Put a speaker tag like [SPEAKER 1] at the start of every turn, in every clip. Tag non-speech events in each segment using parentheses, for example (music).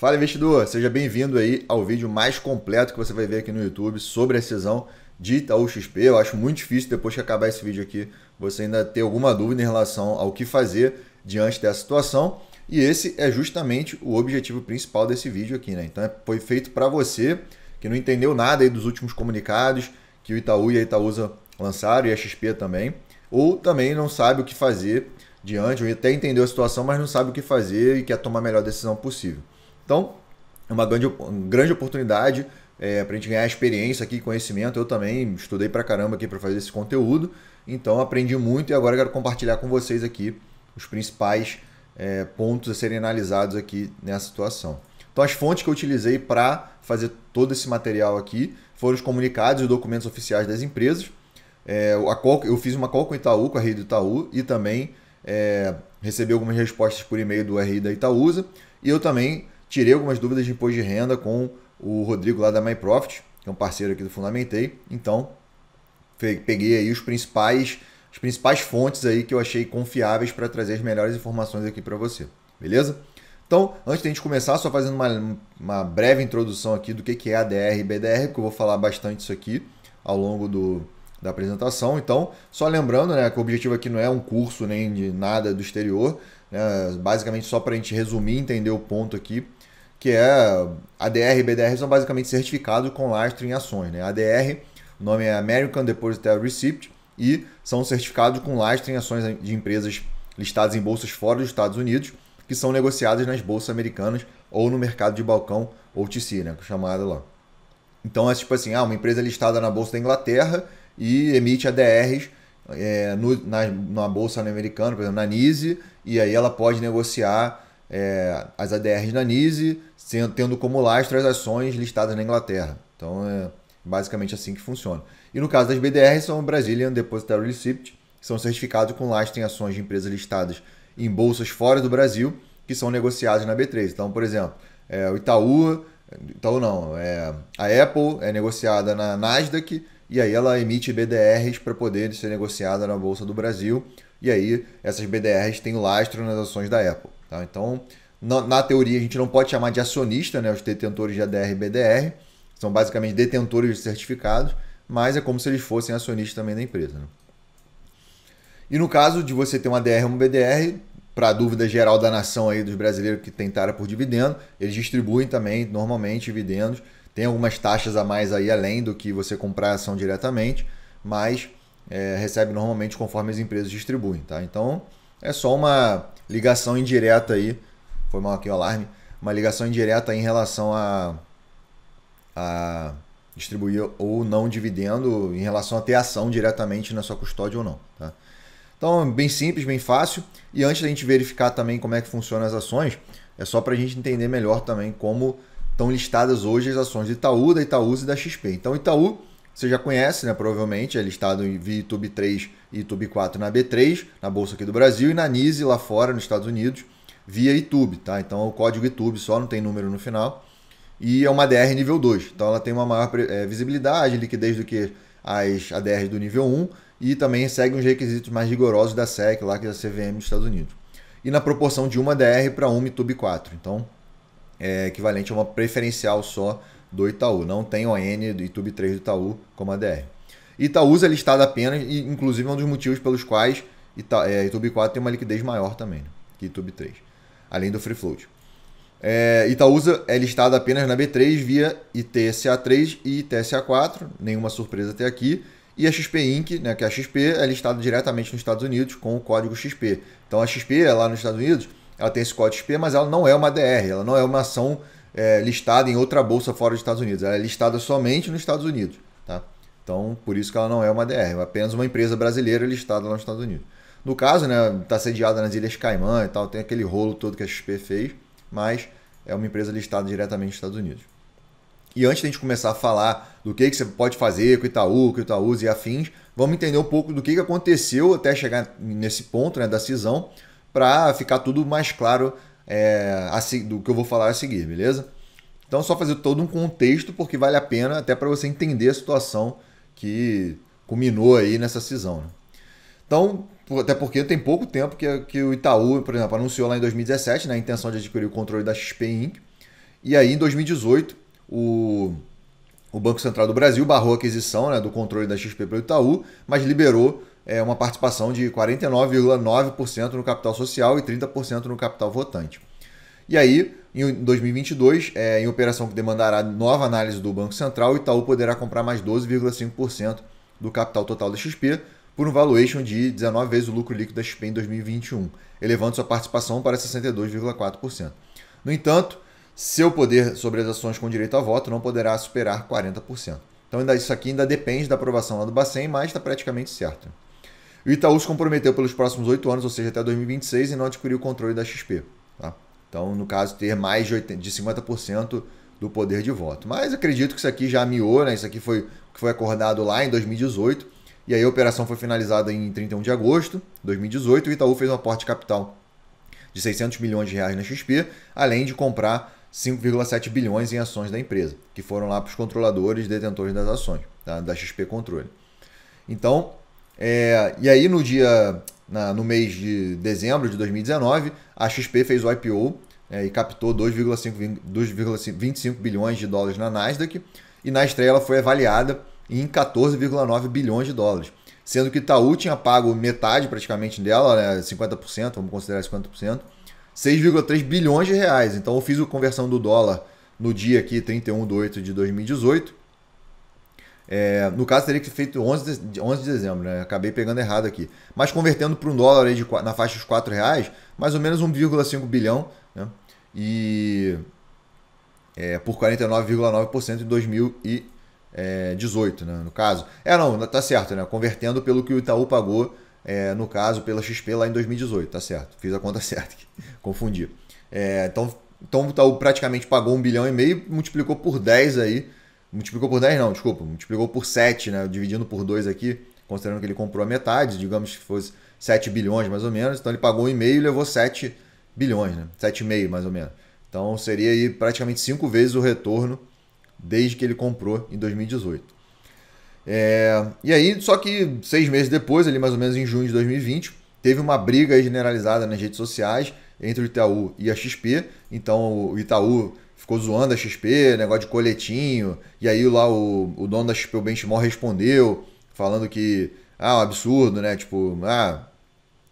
[SPEAKER 1] Fala investidor, seja bem-vindo aí ao vídeo mais completo que você vai ver aqui no YouTube sobre a cisão de Itaú XP. Eu acho muito difícil depois que acabar esse vídeo aqui você ainda ter alguma dúvida em relação ao que fazer diante dessa situação. E esse é justamente o objetivo principal desse vídeo aqui, né? Então é, foi feito para você que não entendeu nada aí dos últimos comunicados que o Itaú e a Itaúsa lançaram e a XP também, ou também não sabe o que fazer diante, ou até entendeu a situação, mas não sabe o que fazer e quer tomar a melhor decisão possível. Então, é uma grande, grande oportunidade é, para a gente ganhar experiência aqui, conhecimento. Eu também estudei para caramba aqui para fazer esse conteúdo, então aprendi muito e agora quero compartilhar com vocês aqui os principais é, pontos a serem analisados aqui nessa situação. Então, as fontes que eu utilizei para fazer todo esse material aqui foram os comunicados e documentos oficiais das empresas. É, a eu fiz uma call com o Itaú, com a rede do Itaú, e também é, recebi algumas respostas por e-mail do RI da Itaúsa. E eu também tirei algumas dúvidas de imposto de renda com o Rodrigo lá da MyProfit, que é um parceiro aqui do Fundamentei. Então, peguei aí os principais, as principais fontes aí que eu achei confiáveis para trazer as melhores informações aqui para você, beleza? Então, antes de a gente começar, só fazendo uma, uma breve introdução aqui do que, que é ADR e BDR, porque eu vou falar bastante isso aqui ao longo do, da apresentação. Então, só lembrando né, que o objetivo aqui não é um curso nem de nada do exterior, né, basicamente só para a gente resumir, entender o ponto aqui que é ADR e BDR são basicamente certificados com lastro em ações. Né? ADR, o nome é American Depositary Receipt, e são certificados com lastro em ações de empresas listadas em bolsas fora dos Estados Unidos, que são negociadas nas bolsas americanas ou no mercado de balcão ou TC, né? É Chamada lá. Então é tipo assim, ah, uma empresa listada na bolsa da Inglaterra e emite ADRs é, eh, no, na, na bolsa americana, por exemplo, na NISE, e aí ela pode negociar é, as ADRs da NISE, tendo como lastro as ações listadas na Inglaterra. Então é basicamente assim que funciona. E no caso das BDRs, são Brazilian Depositary Receipt, que são certificados com lastro em ações de empresas listadas em bolsas fora do Brasil, que são negociadas na B3. Então, por exemplo, é, o Itaú, Itaú não, é, a Apple é negociada na Nasdaq, e aí ela emite BDRs para poder ser negociada na Bolsa do Brasil, e aí essas BDRs têm lastro nas ações da Apple. Tá? Então, na, na, teoria, a gente não pode chamar de acionista né, os detentores de ADR e BDR, são basicamente detentores de certificados, mas é como se eles fossem acionistas também da empresa. Né? E no caso de você ter uma DR e um BDR, para a dúvida geral da nação aí dos brasileiros que tentaram por dividendo, eles distribuem também normalmente dividendos. Tem algumas taxas a mais aí além do que você comprar a ação diretamente, mas é, recebe normalmente conforme as empresas distribuem, tá? Então é só uma ligação indireta aí, foi mal aqui o alarme, uma ligação indireta em relação a, a distribuir ou não dividendo, em relação a ter ação diretamente na sua custódia ou não. Tá? Então, bem simples, bem fácil. E antes da gente verificar também como é que funcionam as ações, é só para a gente entender melhor também como estão listadas hoje as ações de Itaú, da Itaúsa e da XP. Então, Itaú, você já conhece, né? Provavelmente é listado em YouTube 3 ITUB 4 na B3, na bolsa aqui do Brasil, e na NISE lá fora, nos Estados Unidos, via ITUB, tá? Então é o código ITUB só, não tem número no final. E é uma DR nível 2, então ela tem uma maior é, visibilidade, liquidez do que as ADRs do nível 1 e também segue os requisitos mais rigorosos da SEC, lá que é a CVM dos Estados Unidos. E na proporção de uma DR para uma ITUB 4. Então, é equivalente a uma preferencial só do Itaú. Não tem ON do ITUB 3 do Itaú como ADR. Itaúsa é listada apenas, e inclusive é um dos motivos pelos quais Ita, é, YouTube 4 tem uma liquidez maior também né, que YouTube 3, além do free float. É, Itaúsa é listada apenas na B3 via ITSA3 e ITSA4, nenhuma surpresa até aqui. E a XP Inc., né, que é a XP, é listada diretamente nos Estados Unidos com o código XP. Então a XP, é lá nos Estados Unidos, ela tem esse código XP, mas ela não é uma DR, ela não é uma ação é, listada em outra bolsa fora dos Estados Unidos. Ela é listada somente nos Estados Unidos. Então, por isso que ela não é uma DR, é apenas uma empresa brasileira listada lá nos Estados Unidos. No caso, né, está sediada nas Ilhas Caimã e tal, tem aquele rolo todo que a XP fez, mas é uma empresa listada diretamente nos Estados Unidos. E antes de a gente começar a falar do que, que você pode fazer com o Itaú, com o Itaúz e afins, vamos entender um pouco do que, que aconteceu até chegar nesse ponto né, da cisão, para ficar tudo mais claro é, do que eu vou falar a seguir, beleza? Então, só fazer todo um contexto, porque vale a pena até para você entender a situação que culminou aí nessa cisão. Né? Então, até porque tem pouco tempo que, que o Itaú, por exemplo, anunciou lá em 2017 né, a intenção de adquirir o controle da XP Inc. E aí, em 2018, o, o Banco Central do Brasil barrou a aquisição né, do controle da XP pelo Itaú, mas liberou é, uma participação de 49,9% no capital social e 30% no capital votante. E aí, em 2022, é, em operação que demandará nova análise do Banco Central, o Itaú poderá comprar mais 12,5% do capital total da XP por um valuation de 19 vezes o lucro líquido da XP em 2021, elevando sua participação para 62,4%. No entanto, seu poder sobre as ações com direito a voto não poderá superar 40%. Então ainda, isso aqui ainda depende da aprovação lá do Bacen, mas está praticamente certo. O Itaú se comprometeu pelos próximos oito anos, ou seja, até 2026, e não adquirir o controle da XP. Tá? Então, no caso, ter mais de, 80, de 50% do poder de voto. Mas acredito que isso aqui já miou, né? Isso aqui foi, foi acordado lá em 2018. E aí a operação foi finalizada em 31 de agosto de 2018. O Itaú fez um aporte de capital de 600 milhões de reais na XP, além de comprar 5,7 bilhões em ações da empresa, que foram lá para os controladores detentores das ações, tá? da XP Controle. Então, é, e aí no dia, na, no mês de dezembro de 2019, a XP fez o IPO é, e captou 2,25 bilhões de dólares na Nasdaq e na estreia ela foi avaliada em 14,9 bilhões de dólares. Sendo que Itaú tinha pago metade praticamente dela, né, 50%, vamos considerar 50%, 6,3 bilhões de reais. Então eu fiz a conversão do dólar no dia aqui, 31 de 8 de 2018, é, no caso, teria que ser feito 11 de, 11 de dezembro, né? Acabei pegando errado aqui. Mas convertendo para um dólar aí de, na faixa dos 4 reais, mais ou menos 1,5 bilhão, né? E é, por 49,9% em 2018, é, né? No caso. É, não, tá certo, né? Convertendo pelo que o Itaú pagou, é, no caso, pela XP lá em 2018, tá certo. Fiz a conta (laughs) certa aqui. Confundi. É, então, então o Itaú praticamente pagou 1 bilhão e meio, multiplicou por 10 aí multiplicou por 10 não, desculpa, multiplicou por 7, né? dividindo por 2 aqui, considerando que ele comprou a metade, digamos que fosse 7 bilhões mais ou menos, então ele pagou 1,5 e levou 7 bilhões, né? 7,5 mais ou menos. Então seria aí praticamente 5 vezes o retorno desde que ele comprou em 2018. É, e aí, só que seis meses depois, ali mais ou menos em junho de 2020, teve uma briga generalizada nas redes sociais entre o Itaú e a XP. Então o Itaú ficou zoando a XP, negócio de coletinho. E aí lá o, o dono da XP, o Benchmore, respondeu, falando que, ah, um absurdo, né? Tipo, ah,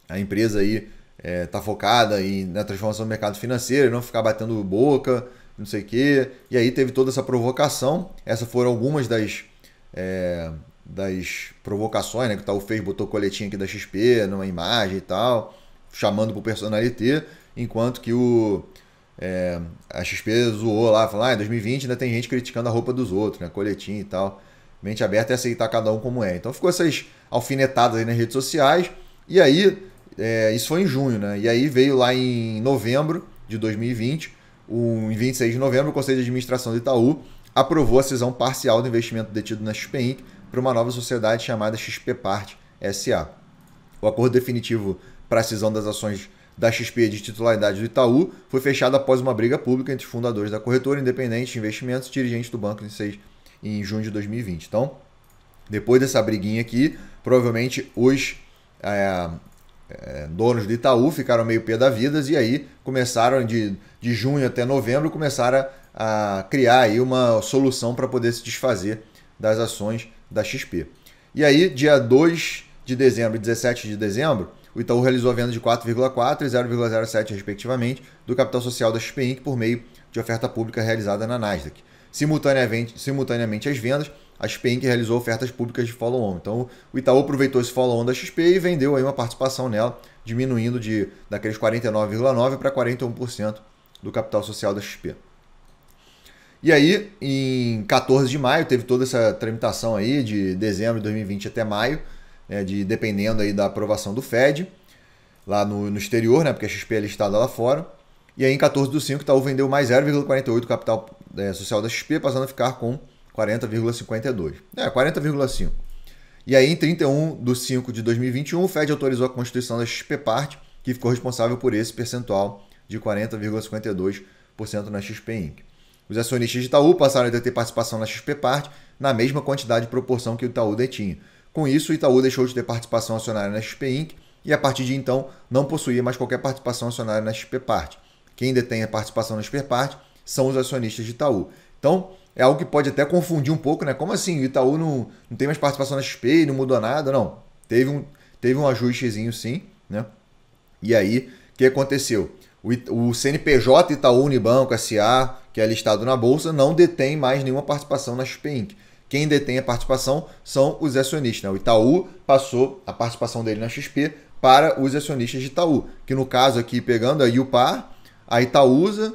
[SPEAKER 1] a empresa aí é, tá focada em, na transformação do mercado financeiro, não ficar batendo boca, não sei o quê. E aí teve toda essa provocação. Essas foram algumas das. É, das provocações, né? Que o fez, botou coletinho aqui da XP numa imagem e tal, chamando pro personalité, enquanto que o, é, a XP zoou lá, falou ah, em 2020 ainda tem gente criticando a roupa dos outros, né? Coletinho e tal. Mente aberta é aceitar cada um como é. Então ficou essas alfinetadas aí nas redes sociais. E aí, é, isso foi em junho, né? E aí veio lá em novembro de 2020, o, em 26 de novembro, o Conselho de Administração do Itaú aprovou a cisão parcial do investimento detido na XP Inc. para uma nova sociedade chamada XP Part SA. O acordo definitivo para a cisão das ações da XP de titularidade do Itaú foi fechada após uma briga pública entre fundadores da corretora independente de investimentos e dirigentes do banco em, 6, em junho de 2020. Então, depois dessa briguinha aqui, provavelmente os é, é, donos do Itaú ficaram meio pé da vida e aí começaram de, de junho até novembro começaram a, a criar aí uma solução para poder se desfazer das ações da XP. E aí, dia 2 de dezembro 17 de dezembro, o Itaú realizou a venda de 4,4% e 0,07%, respectivamente, do capital social da XP Inc. por meio de oferta pública realizada na Nasdaq. Simultaneamente, simultaneamente às vendas, a XP Inc. realizou ofertas públicas de follow-on. Então, o Itaú aproveitou esse follow-on da XP e vendeu aí uma participação nela, diminuindo de daqueles 49,9% para 41% do capital social da XP. E aí, em 14 de maio, teve toda essa tramitação aí de dezembro de 2020 até maio, né, de, dependendo aí da aprovação do Fed, lá no, no exterior, né, porque a XP é listada lá fora. E aí em 14 do 5, Itaú vendeu mais 0,48 capital é, social da XP, passando a ficar com 40,52. É, 40,5. E aí em 31 do 5 de 2021, o Fed autorizou a constituição da XP Parte, que ficou responsável por esse percentual de 40,52% na XP Inc. Os acionistas de Itaú passaram a ter participação na XP Parte na mesma quantidade de proporção que o Itaú detinha. Com isso, o Itaú deixou de ter participação acionária na XP Inc. e a partir de então não possuía mais qualquer participação acionária na XP Parte. Quem detém a participação na XP Parte são os acionistas de Itaú. Então, é algo que pode até confundir um pouco, né? Como assim? O Itaú não, não tem mais participação na XP, não mudou nada? Não. Teve um, teve um ajustezinho sim, né? E aí, o que aconteceu? O, o CNPJ Itaú Unibanco SA, que é listado na bolsa, não detém mais nenhuma participação na XP Inc. Quem detém a participação são os acionistas. Né? O Itaú passou a participação dele na XP para os acionistas de Itaú, que no caso aqui pegando a Upar, a Itaúsa,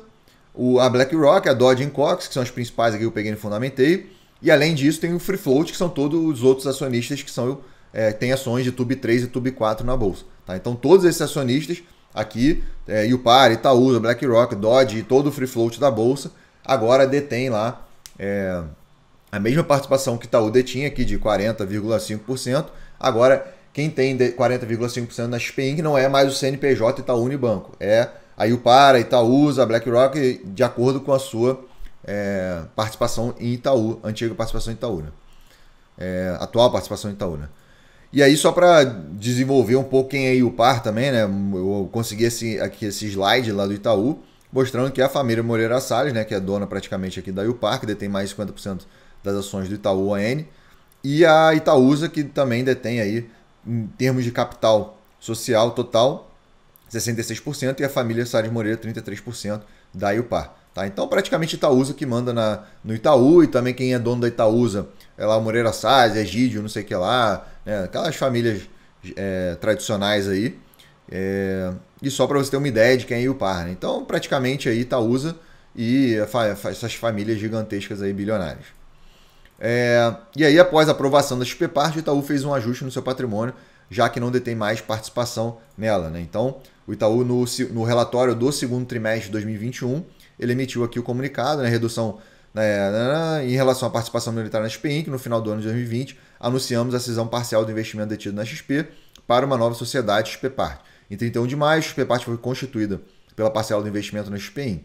[SPEAKER 1] a BlackRock, a Dodge Cox, que são as principais aqui que eu peguei no Fundamentei, e além disso tem o Free Float, que são todos os outros acionistas que são é, têm ações de Tube 3 e Tube 4 na bolsa. Tá? Então todos esses acionistas aqui, é, Upar, Itaúsa, BlackRock, Dodge e todo o Free Float da bolsa, agora detém lá... É, a mesma participação que Itaú detinha aqui de 40,5%, agora quem tem 40,5% na XP Inc. não é mais o CNPJ Itaú Unibanco, é a Iupara, Itaúsa, BlackRock, de acordo com a sua é, participação em Itaú, antiga participação em Itaú, né? é, atual participação em Itaú. Né? E aí, só para desenvolver um pouco quem é Iupar também, né? eu consegui esse, aqui esse slide lá do Itaú, mostrando que é a família Moreira Salles, né, que é dona praticamente aqui da Iupar, que detém mais de 50% das ações do Itaú ON, e a Itaúsa, que também detém aí, em termos de capital social total, 66%, e a família Salles Moreira, 33% da Iupar. Tá? Então, praticamente Itaúsa que manda na, no Itaú, e também quem é dono da Itaúsa é lá Moreira Salles, Egídio, não sei o que lá, né? aquelas famílias é, tradicionais aí. É, e só para você ter uma ideia de quem é Iupar. Né? Então, praticamente aí Itaúsa e essas famílias gigantescas aí, bilionárias. É, e aí, após a aprovação da XP Parte, o Itaú fez um ajuste no seu patrimônio, já que não detém mais participação nela. Né? Então, o Itaú, no, no, relatório do segundo trimestre de 2021, ele emitiu aqui o comunicado, né? redução né? né, né em relação à participação minoritária na XP Inc. No final do ano de 2020, anunciamos a cisão parcial do investimento detido na XP para uma nova sociedade, XP Parte. Em 31 de maio, a XP Parte foi constituída pela parcela do investimento na XP Inc.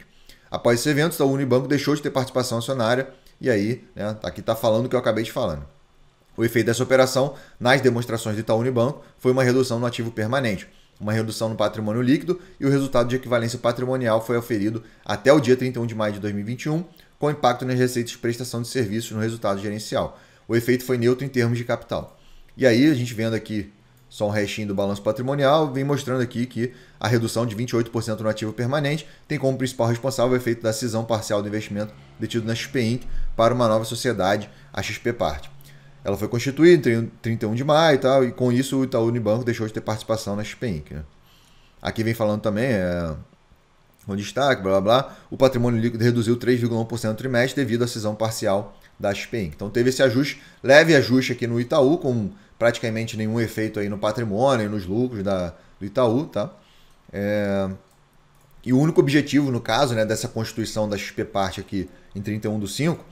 [SPEAKER 1] Após esse evento, o Itaú Unibanco deixou de ter participação acionária e aí, né, aqui está falando o que eu acabei de falando. O efeito dessa operação, nas demonstrações do Itaú Unibanco, foi uma redução no ativo permanente, uma redução no patrimônio líquido e o resultado de equivalência patrimonial foi oferido até o dia 31 de maio de 2021, com impacto nas receitas de prestação de serviços no resultado gerencial. O efeito foi neutro em termos de capital. E aí, a gente vendo aqui só um restinho do balanço patrimonial, vem mostrando aqui que a redução de 28% no ativo permanente tem como principal responsável o efeito da cisão parcial do investimento detido na XP Inc. para uma nova sociedade, a XP Parte. Ela foi constituída em 31 de maio e tal, e com isso o Itaú Unibanco deixou de ter participação na XP Inc. Né? Aqui vem falando também, é, com destaque, blá blá blá, o patrimônio líquido reduziu 3,1% no trimestre devido à cisão parcial da XP Inc. Então teve esse ajuste, leve ajuste aqui no Itaú, com praticamente nenhum efeito aí no patrimônio, nos lucros da, do Itaú, tá? É... E o único objetivo, no caso, né, dessa constituição da XP Parte aqui em 31 do 5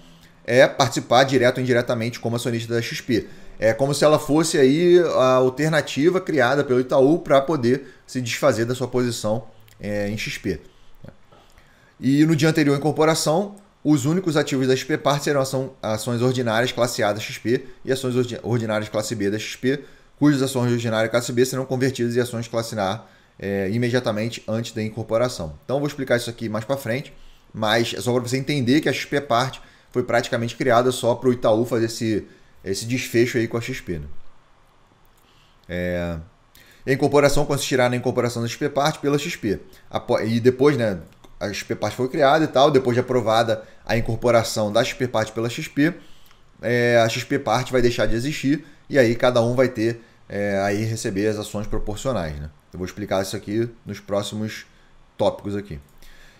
[SPEAKER 1] é participar direto ou indiretamente como acionista da XP. É como se ela fosse aí a alternativa criada pelo Itaú para poder se desfazer da sua posição é, em XP. E no dia anterior à incorporação, os únicos ativos da XP Parte serão ação, ações ordinárias classe A da XP e ações ordinárias classe B da XP, cujas ações ordinárias classe B serão convertidas em ações classe A é, imediatamente antes da incorporação. Então, eu vou explicar isso aqui mais para frente, mas é só para você entender que a XP Parte foi praticamente criada só para o Itaú fazer esse, esse desfecho aí com a XP. Né? É... A incorporação consistirá na incorporação da XP Parte pela XP. E depois, né, a XP Part foi criada e tal, depois de aprovada a incorporação da XP Part pela XP, é, a XP Part vai deixar de existir e aí cada um vai ter é, aí receber as ações proporcionais. Né? Eu vou explicar isso aqui nos próximos tópicos aqui.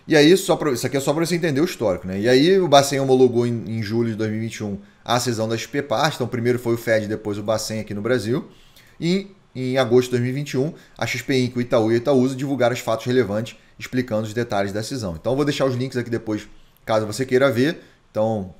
[SPEAKER 1] E aí, só pra, isso aqui é só para você entender o histórico. Né? E aí o Bacen homologou em, em julho de 2021 a cesão da XP Part, então primeiro foi o Fed, depois o Bacen aqui no Brasil. E em agosto de 2021, a XP Inc., o Itaú e o Itaúsa divulgaram os fatos relevantes explicando os detalhes da decisão. Então, eu vou deixar os links aqui depois, caso você queira ver. Então,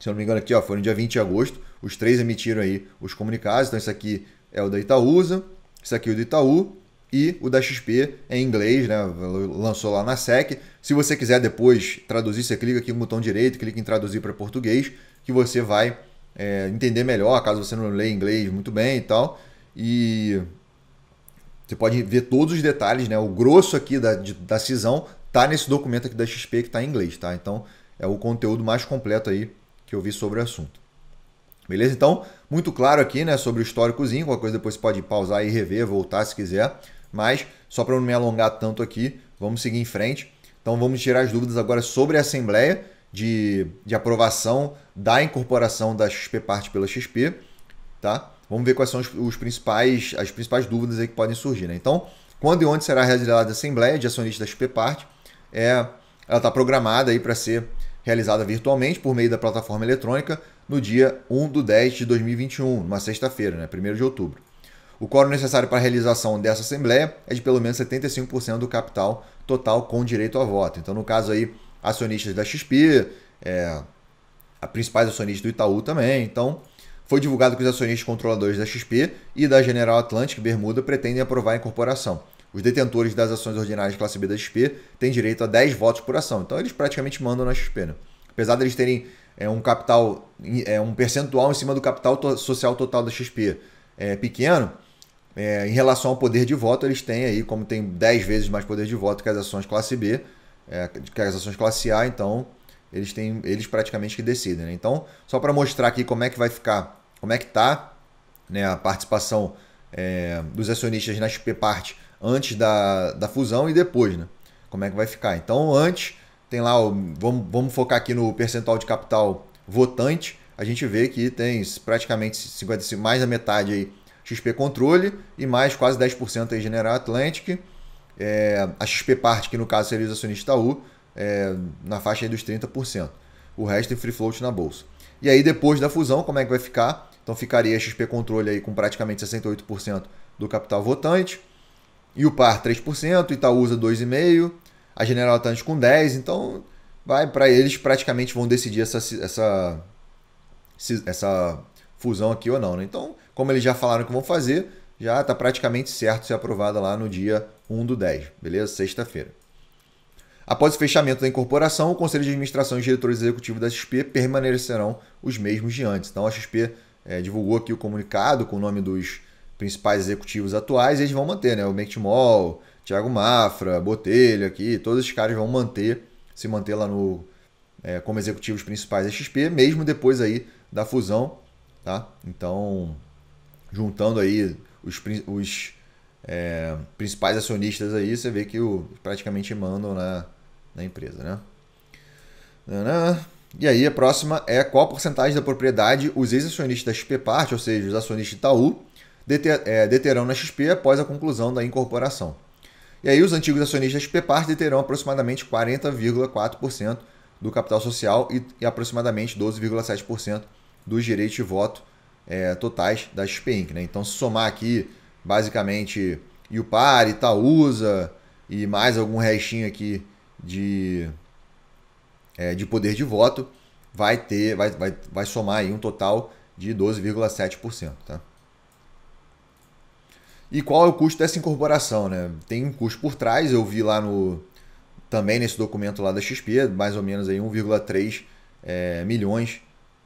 [SPEAKER 1] se eu não me engano aqui, ó, foi no dia 20 de agosto, os três emitiram aí os comunicados. Então, isso aqui é o da Itaúsa, isso aqui é o do Itaú e o da XP é em inglês, né? Lançou lá na SEC. Se você quiser depois traduzir, você clica aqui no botão direito, clica em traduzir para português, que você vai é, entender melhor, caso você não leia inglês muito bem e tal. E você pode ver todos os detalhes, né? O grosso aqui da, de, da cisão tá nesse documento aqui da XP que tá em inglês, tá? Então é o conteúdo mais completo aí que eu vi sobre o assunto. Beleza? Então, muito claro aqui, né, sobre o históricozinho, qualquer coisa depois você pode pausar e rever, voltar se quiser, mas só para não me alongar tanto aqui, vamos seguir em frente. Então vamos tirar as dúvidas agora sobre a assembleia de, de aprovação da incorporação da XP parte pela XP, tá? Vamos ver quais são os, os principais, as principais dúvidas que podem surgir. Né? Então, quando e onde será realizada a Assembleia de Acionistas da PPART? É, ela está programada para ser realizada virtualmente por meio da plataforma eletrônica no dia 1 de 10 de 2021, numa sexta-feira, né? 1 de outubro. O quórum necessário para a realização dessa Assembleia é de pelo menos 75% do capital total com direito a voto. Então, no caso aí, acionistas da XP, é, a principais acionistas do Itaú também. Então, foi divulgado que os acionistas controladores da XP e da General Atlantic Bermuda pretendem aprovar a incorporação. Os detentores das ações ordinárias classe B da XP têm direito a 10 votos por ação. Então eles praticamente mandam na XP. Né? Apesar deles de terem é, um capital, é, um percentual em cima do capital to social total da XP é, pequeno, é, em relação ao poder de voto, eles têm aí, como tem 10 vezes mais poder de voto que as ações classe B, é, que as ações classe A, então eles têm eles praticamente que decidem. Né? Então, só para mostrar aqui como é que vai ficar como é que está né, a participação é, dos acionistas na XP Parte antes da, da fusão e depois, né? Como é que vai ficar? Então, antes, tem lá, vamos, vamos focar aqui no percentual de capital votante. A gente vê que tem praticamente 50, mais da metade aí XP Controle e mais quase 10% aí General Atlantic. É, a XP Parte, que no caso seria os acionistas Itaú, é, na faixa aí dos 30%. O resto é free float na bolsa. E aí, depois da fusão, como é que vai ficar? Então ficaria a XP Controle aí com praticamente 68% do capital votante. E o PAR 3%, Itaúsa 2,5%, a General Atlantic com 10%. Então vai para eles praticamente vão decidir essa, essa, essa fusão aqui ou não. Né? Então, como eles já falaram que vão fazer, já está praticamente certo ser aprovada lá no dia 1 do 10, beleza? Sexta-feira. Após o fechamento da incorporação, o Conselho de Administração e os diretores executivos da XP permanecerão os mesmos de antes. Então a XP é, divulgou aqui o comunicado com o nome dos principais executivos atuais e eles vão manter, né? O Mectimol, Thiago Mafra, Botelho aqui, todos esses caras vão manter, se manter lá no é, como executivos principais da XP, mesmo depois aí da fusão, tá? Então, juntando aí os, os é, principais acionistas aí, você vê que o, praticamente mandam na, na empresa, né? Nanã. E aí a próxima é qual porcentagem da propriedade os ex-acionistas da XP Parte, ou seja, os acionistas Itaú, deter, é, deterão na XP após a conclusão da incorporação. E aí os antigos acionistas da XP Parte deterão aproximadamente 40,4% do capital social e, e aproximadamente 12,7% dos direitos de voto é, totais da XP Inc. Né? Então se somar aqui basicamente Iupar, Itaúsa e mais algum restinho aqui de é, de poder de voto vai ter, vai, vai, vai somar aí um total de 12,7%. Tá? E qual é o custo dessa incorporação? Né? Tem um custo por trás, eu vi lá no também nesse documento lá da XP, mais ou menos aí 1,3 é, milhões,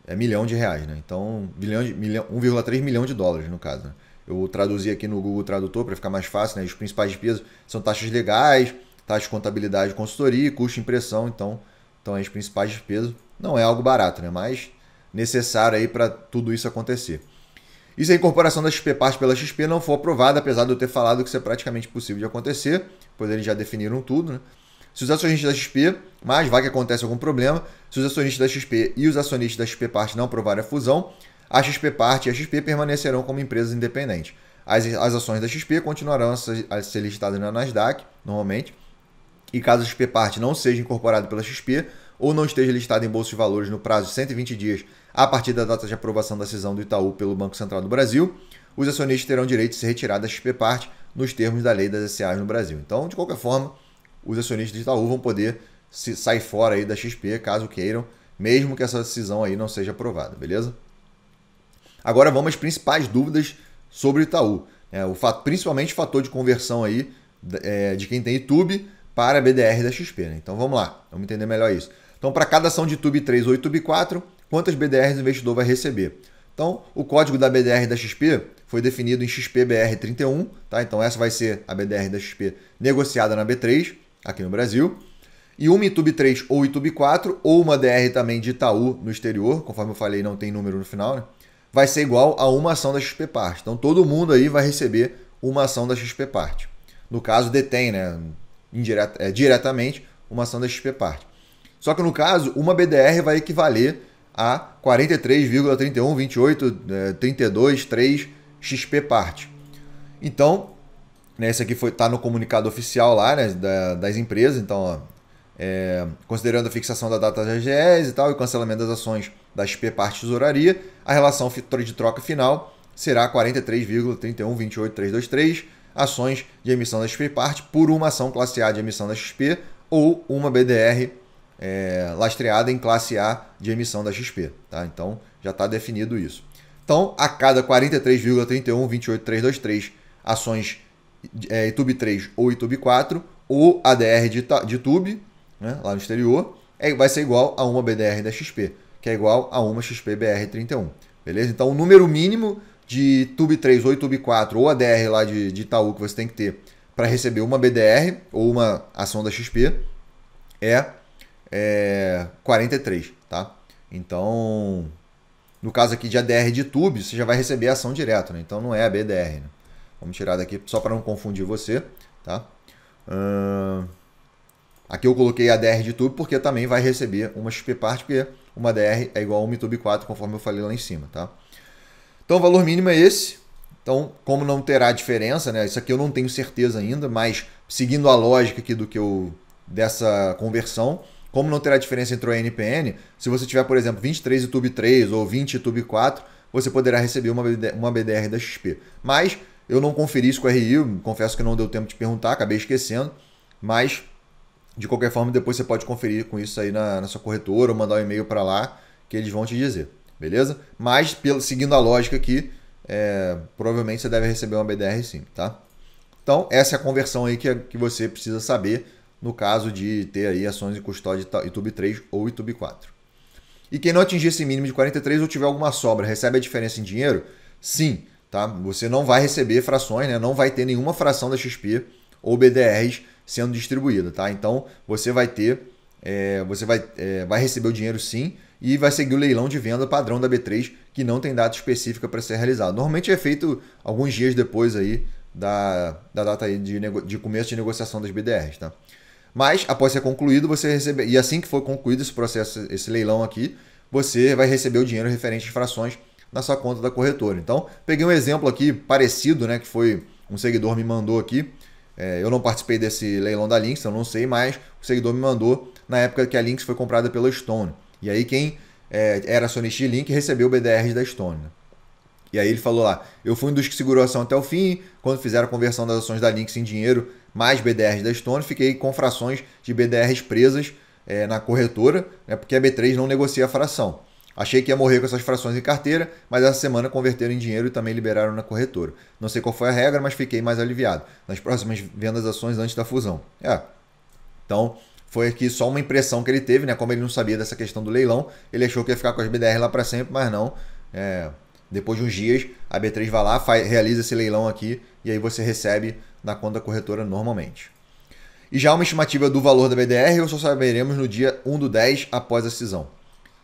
[SPEAKER 1] é, milhão de reais, né? Então, 1,3 milhão de dólares no caso. Né? Eu traduzi aqui no Google Tradutor para ficar mais fácil, né? Os principais despesas são taxas legais, taxas de contabilidade e consultoria, custo de impressão, então então as principais despesas não é algo barato, né? Mas necessário aí para tudo isso acontecer. E se a incorporação da XP Parte pela XP não for aprovada, apesar de eu ter falado que isso é praticamente possível de acontecer, pois eles já definiram tudo, né? Se os acionistas da XP, mas vai que acontece algum problema, se os acionistas da XP e os acionistas da XP Parte não aprovarem a fusão, a XP Parte e a XP permanecerão como empresas independentes. As, as ações da XP continuarão a ser listadas na Nasdaq, normalmente, e caso a XP Parte não seja incorporado pela XP ou não esteja listado em bolsa de valores no prazo de 120 dias a partir da data de aprovação da cisão do Itaú pelo Banco Central do Brasil, os acionistas terão direito de ser retirados da XP Parte nos termos da lei das SAs no Brasil. Então, de qualquer forma, os acionistas do Itaú vão poder sair fora aí da XP caso queiram, mesmo que essa decisão aí não seja aprovada, beleza? Agora vamos às principais dúvidas sobre Itaú. É, o fato, principalmente o fator de conversão aí é, de quem tem YouTube para a BDR da XP. Né? Então vamos lá, vamos entender melhor isso. Então, para cada ação de Tube 3 ou Tube 4, quantas BDRs o investidor vai receber? Então, o código da BDR da XP foi definido em XPBR31, tá? Então essa vai ser a BDR da XP negociada na B3 aqui no Brasil. E uma tube 3 ou tube 4, ou uma DR também de Itaú no exterior, conforme eu falei, não tem número no final, né? Vai ser igual a uma ação da XP Parte. Então todo mundo aí vai receber uma ação da XP Parte. No caso, detém, né? indireta, é, diretamente uma ação da XP Parte. Só que no caso, uma BDR vai equivaler a 43,31, é, XP Parte. Então, né, esse aqui foi tá no comunicado oficial lá né, da, das empresas, então, ó, é, considerando a fixação da data das GEs e tal, e o cancelamento das ações da XP Parte Tesouraria, a relação de troca final será 43,312823 ações de emissão da XP parte por uma ação classe A de emissão da XP ou uma BDR é, lastreada em classe A de emissão da XP. Tá? Então já está definido isso. Então, a cada 43,3128323 ações é, ITUB 3 ou ITUB 4, ou ADR de, de TUB, né, lá no exterior, é, vai ser igual a uma BDR da XP, que é igual a uma XPBR31. Beleza? Então, o número mínimo de Tube 3 ou Tube 4 ou ADR lá de, de Itaú que você tem que ter para receber uma BDR ou uma ação da XP é, é 43, tá? Então, no caso aqui de ADR de Tube, você já vai receber a ação direto, né? Então não é a BDR. Né? Vamos tirar daqui só para não confundir você, tá? Uh, aqui eu coloquei a DR de Tube porque também vai receber uma XP parte, porque uma DR é igual a uma Tube 4, conforme eu falei lá em cima, tá? Então o valor mínimo é esse. Então, como não terá diferença, né? Isso aqui eu não tenho certeza ainda, mas seguindo a lógica aqui do que eu dessa conversão, como não terá diferença entre o NPN, se você tiver, por exemplo, 23 tube 3 ou 20 tube 4, você poderá receber uma BDR, uma BDR da XP. Mas eu não conferi isso com a RI, confesso que não deu tempo de perguntar, acabei esquecendo, mas de qualquer forma depois você pode conferir com isso aí na, na sua corretora ou mandar um e-mail para lá que eles vão te dizer beleza? Mas, pelo, seguindo a lógica aqui, é, provavelmente você deve receber uma BDR sim, tá? Então, essa é a conversão aí que, que você precisa saber no caso de ter aí ações em custódia YouTube 3 ou YouTube 4. E quem não atingir esse mínimo de 43 ou tiver alguma sobra, recebe a diferença em dinheiro? Sim, tá? Você não vai receber frações, né? Não vai ter nenhuma fração da XP ou BDRs sendo distribuída, tá? Então, você vai ter é, você vai, é, vai receber o dinheiro sim e vai seguir o leilão de venda padrão da B3, que não tem data específica para ser realizado. Normalmente é feito alguns dias depois aí da, da data aí de, de começo de negociação das BDRs, tá? Mas após ser concluído, você recebe e assim que for concluído esse processo, esse leilão aqui, você vai receber o dinheiro referente às frações na sua conta da corretora. Então, peguei um exemplo aqui parecido, né, que foi um seguidor me mandou aqui. É, eu não participei desse leilão da Links, eu não sei, mas o seguidor me mandou na época que a Lynx foi comprada pela Stone. E aí quem é, era acionista de Link recebeu o BDR da Stone. Né? E aí ele falou lá, eu fui um dos que segurou a ação até o fim, quando fizeram a conversão das ações da Lynx em dinheiro, mais BDRs da Stone, fiquei com frações de BDRs presas é, na corretora, né, porque a B3 não negocia a fração. Achei que ia morrer com essas frações em carteira, mas essa semana converteram em dinheiro e também liberaram na corretora. Não sei qual foi a regra, mas fiquei mais aliviado. Nas próximas vendas ações antes da fusão. É. Então, foi aqui só uma impressão que ele teve, né? Como ele não sabia dessa questão do leilão, ele achou que ia ficar com as BDR lá para sempre, mas não. É, depois de uns dias, a B3 vai lá, faz, realiza esse leilão aqui e aí você recebe na conta corretora normalmente. E já uma estimativa do valor da BDR, eu só saberemos no dia 1 do 10 após a cisão.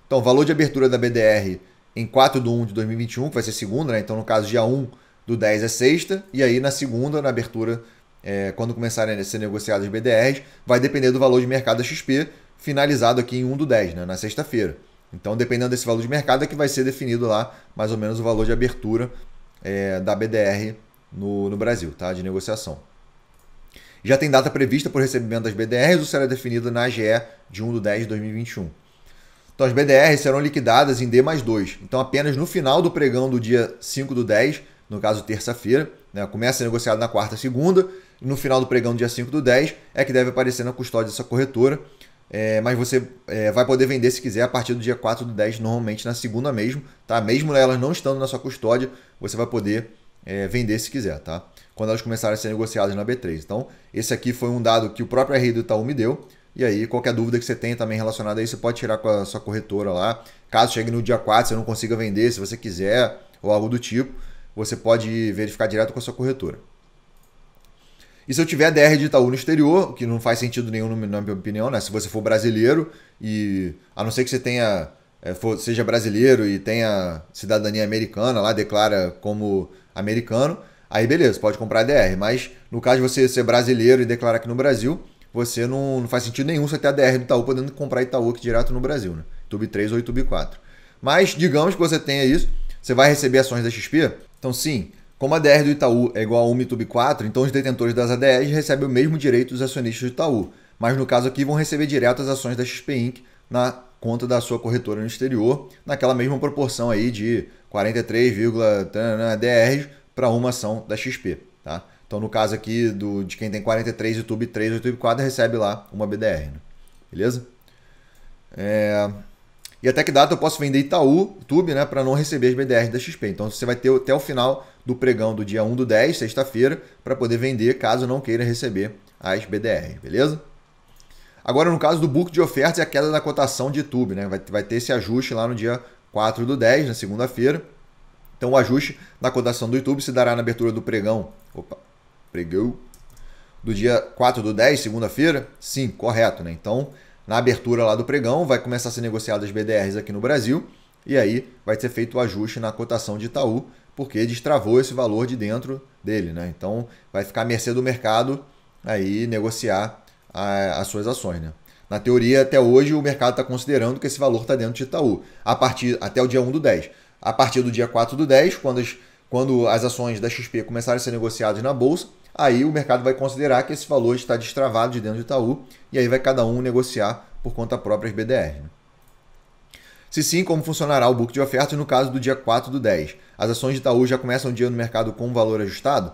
[SPEAKER 1] Então, o valor de abertura da BDR em 4 de 1 de 2021, que vai ser segunda, né? Então, no caso, dia 1 do 10 é sexta, e aí na segunda, na abertura é, quando começarem a ser negociadas as BDRs, vai depender do valor de mercado da XP, finalizado aqui em 1 do 10, né, na sexta-feira. Então, dependendo desse valor de mercado, é que vai ser definido lá mais ou menos o valor de abertura é, da BDR no, no Brasil, tá? De negociação. Já tem data prevista para o recebimento das BDRs, ou será definida na GE de 1 de 10 de 2021. Então, as BDRs serão liquidadas em D mais 2. Então, apenas no final do pregão do dia 5 do 10 no caso terça-feira, né? começa negociado na quarta, segunda, e no final do pregão, dia 5 do 10, é que deve aparecer na custódia dessa corretora. É, mas você é, vai poder vender se quiser a partir do dia 4 do 10, normalmente na segunda mesmo, tá? Mesmo elas não estando na sua custódia, você vai poder é, vender se quiser, tá? Quando elas começarem a ser negociadas na B3. Então, esse aqui foi um dado que o próprio RI do Itaú me deu. E aí, qualquer dúvida que você tenha também relacionada a isso, você pode tirar com a sua corretora lá. Caso chegue no dia 4, você não consiga vender, se você quiser, ou algo do tipo você pode verificar direto com a sua corretora. E se eu tiver DR de Itaú no exterior, o que não faz sentido nenhum na minha opinião, né? Se você for brasileiro e a não ser que você tenha é, for, seja brasileiro e tenha cidadania americana, lá declara como americano, aí beleza, pode comprar DR. Mas no caso de você ser brasileiro e declarar aqui no Brasil, você não, não faz sentido nenhum você ter a DR do Itaú podendo comprar Itaú aqui direto no Brasil, né? Tube 3 ou Tube 4. Mas digamos que você tenha isso você vai receber ações da XP? Então, sim, como a DR do Itaú é igual a uma Itub 4, então os detentores das ADRs recebem o mesmo direito dos acionistas do Itaú, mas no caso aqui vão receber direto as ações da XP Inc. na conta da sua corretora no exterior, naquela mesma proporção aí de 43, DRs para uma ação da XP. Tá? Então, no caso aqui do, de quem tem 43 YouTube 3 YouTube 4, recebe lá uma BDR. Né? Beleza? É... E até que data eu posso vender Itaú, Tube, né, para não receber as BDRs da XP. Então você vai ter até o final do pregão do dia 1 do 10, sexta-feira, para poder vender caso não queira receber as BDRs, beleza? Agora, no caso do book de ofertas, é a queda da cotação de YouTube, né? Vai, vai ter esse ajuste lá no dia 4 do 10, na segunda-feira. Então, o ajuste na cotação do YouTube se dará na abertura do pregão. Opa, pregou. Do dia 4 do 10, segunda-feira? Sim, correto, né? Então, na abertura lá do pregão, vai começar a ser negociado as BDRs aqui no Brasil, e aí vai ser feito o ajuste na cotação de Itaú, porque destravou esse valor de dentro dele. Né? Então vai ficar à mercê do mercado aí negociar a, as suas ações. Né? Na teoria, até hoje, o mercado está considerando que esse valor está dentro de Itaú, a partir, até o dia 1 do 10. A partir do dia 4 do 10, quando as, quando as ações da XP começarem a ser negociadas na Bolsa, aí o mercado vai considerar que esse valor está destravado de dentro do Itaú e aí vai cada um negociar por conta própria as BDR. Né? Se sim, como funcionará o book de ofertas no caso do dia 4 do 10? As ações de Itaú já começam o dia no mercado com um valor ajustado?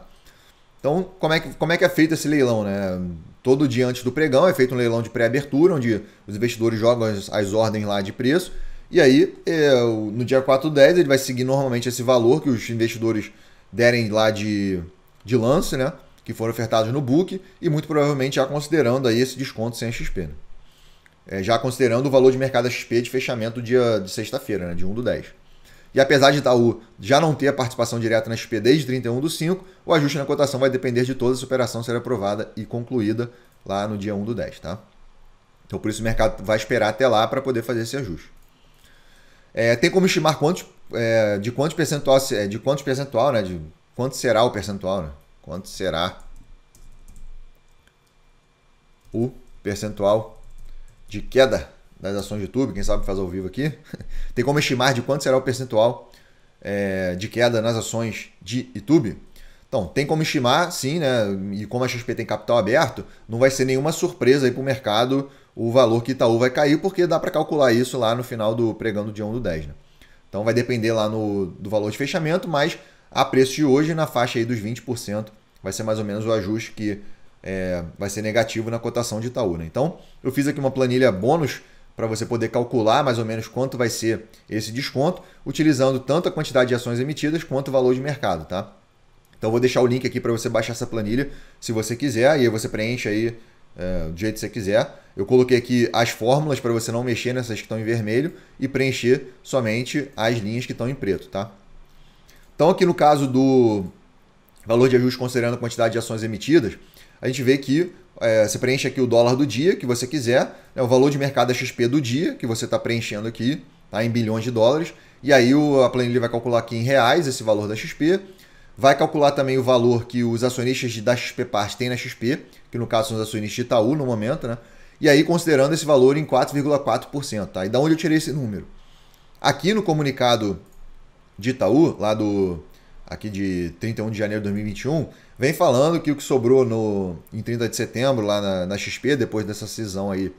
[SPEAKER 1] Então, como é, que, como é que é feito esse leilão? Né? Todo dia antes do pregão é feito um leilão de pré-abertura, onde os investidores jogam as, as, ordens lá de preço. E aí, é, no dia 4 do 10, ele vai seguir normalmente esse valor que os investidores derem lá de, de lance, né? que foram ofertados no book e muito provavelmente já considerando aí esse desconto sem a XP. Né? É, já considerando o valor de mercado da XP de fechamento dia de sexta-feira, né? de 1 do 10. E apesar de Itaú já não ter a participação direta na XP desde 31 do 5, o ajuste na cotação vai depender de toda essa operação ser aprovada e concluída lá no dia 1 do 10, tá? Então por isso o mercado vai esperar até lá para poder fazer esse ajuste. É, tem como estimar quantos, é, de quantos percentual, é, de quantos percentual, né? De quanto será o percentual, né? Quanto será o percentual de queda das ações do YouTube? Quem sabe faz ao vivo aqui. (laughs) Tem como estimar de quanto será o percentual é, de queda nas ações de YouTube? Então, tem como estimar, sim, né? E como a XP tem capital aberto, não vai ser nenhuma surpresa aí para o mercado o valor que Itaú vai cair, porque dá para calcular isso lá no final do pregão do dia 1 do 10, né? Então vai depender lá no, do valor de fechamento, mas a preço de hoje, na faixa aí dos 20%, vai ser mais ou menos o ajuste que é, vai ser negativo na cotação de Itaúna. Né? Então, eu fiz aqui uma planilha bônus para você poder calcular mais ou menos quanto vai ser esse desconto, utilizando tanto a quantidade de ações emitidas quanto o valor de mercado, tá? Então, eu vou deixar o link aqui para você baixar essa planilha, se você quiser, e aí você preenche aí é, do jeito que você quiser. Eu coloquei aqui as fórmulas para você não mexer nessas que estão em vermelho e preencher somente as linhas que estão em preto, tá? Então, aqui no caso do valor de ajuste considerando a quantidade de ações emitidas, a gente vê que é, você preenche aqui o dólar do dia que você quiser, né, o valor de mercado XP do dia que você está preenchendo aqui, tá, em bilhões de dólares, e aí o, a planilha vai calcular aqui em reais esse valor da XP, vai calcular também o valor que os acionistas da XP Parte têm na XP, que no caso são os acionistas de Itaú no momento, né? E aí considerando esse valor em 4,4%, tá? E da onde eu tirei esse número? Aqui no comunicado de Itaú, lá do aqui de 31 de janeiro de 2021, vem falando que o que sobrou no em 30 de setembro lá na, na XP, depois dessa cisão aí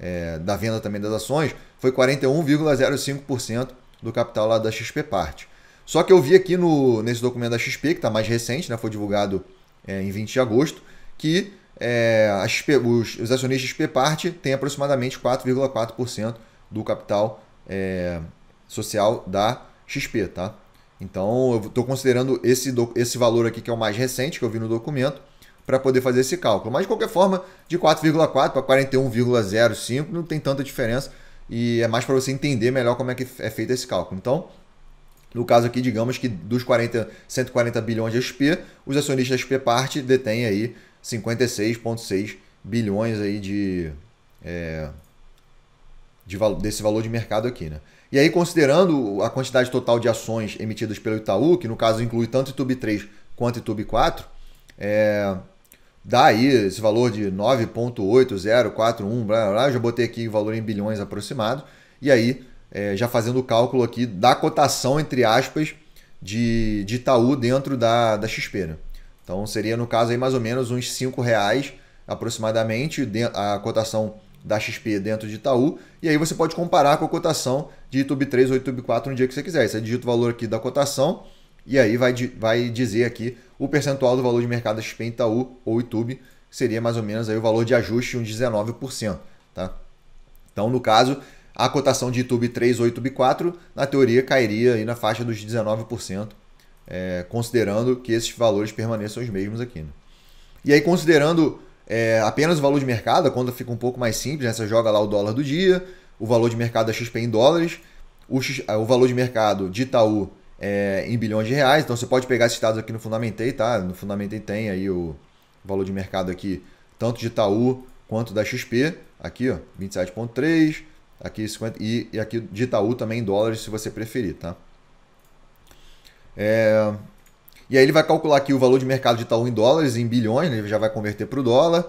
[SPEAKER 1] é, da venda também das ações, foi 41,05% do capital lá da XP Parte. Só que eu vi aqui no, nesse documento da XP, que está mais recente, né, foi divulgado é, em 20 de agosto, que é, a XP, os, os acionistas XP Parte têm aproximadamente 4,4% do capital é, social da XP, tá? Então eu estou considerando esse, esse valor aqui que é o mais recente que eu vi no documento para poder fazer esse cálculo. Mas de qualquer forma, de 4,4 para 41,05 não tem tanta diferença e é mais para você entender melhor como é que é feito esse cálculo. Então, no caso aqui, digamos que dos 40, 140 bilhões de XP, os acionistas de XP parte detêm aí 56,6 bilhões aí de, é, de, desse valor de mercado aqui, né? E aí, considerando a quantidade total de ações emitidas pelo Itaú, que no caso inclui tanto Tube 3 quanto ITUB 4, é, dá aí esse valor de 9,8041, blá, blá, eu já botei aqui o valor em bilhões aproximado, e aí, é, já fazendo o cálculo aqui da cotação, entre aspas, de, de Itaú dentro da, da XP, né? Então seria, no caso, aí mais ou menos uns R$ reais aproximadamente, a cotação da XP dentro de Itaú, e aí você pode comparar com a cotação de YouTube 3 ou YouTube 4 no dia que você quiser. Você digita o valor aqui da cotação e aí vai, vai dizer aqui o percentual do valor de mercado da XP em Itaú ou YouTube, que seria mais ou menos aí o valor de ajuste, uns 19%. Tá? Então, no caso, a cotação de YouTube 3 ou YouTube 4, na teoria, cairia aí na faixa dos 19%, é, eh, considerando que esses valores permaneçam os mesmos aqui. Né? E aí, considerando é, apenas o valor de mercado, a conta fica um pouco mais simples, né? você joga lá o dólar do dia, o valor de mercado da é XP em dólares, o, X, é, o valor de mercado de Itaú é, em bilhões de reais, então você pode pegar esses dados aqui no Fundamentei, tá? No Fundamentei tem aí o valor de mercado aqui, tanto de Itaú quanto da XP, aqui ó, 27.3, aqui 50, e, e aqui de Itaú também em dólares, se você preferir, tá? É, e aí ele vai calcular aqui o valor de mercado de Itaú em dólares, em bilhões, né? ele já vai converter para o dólar.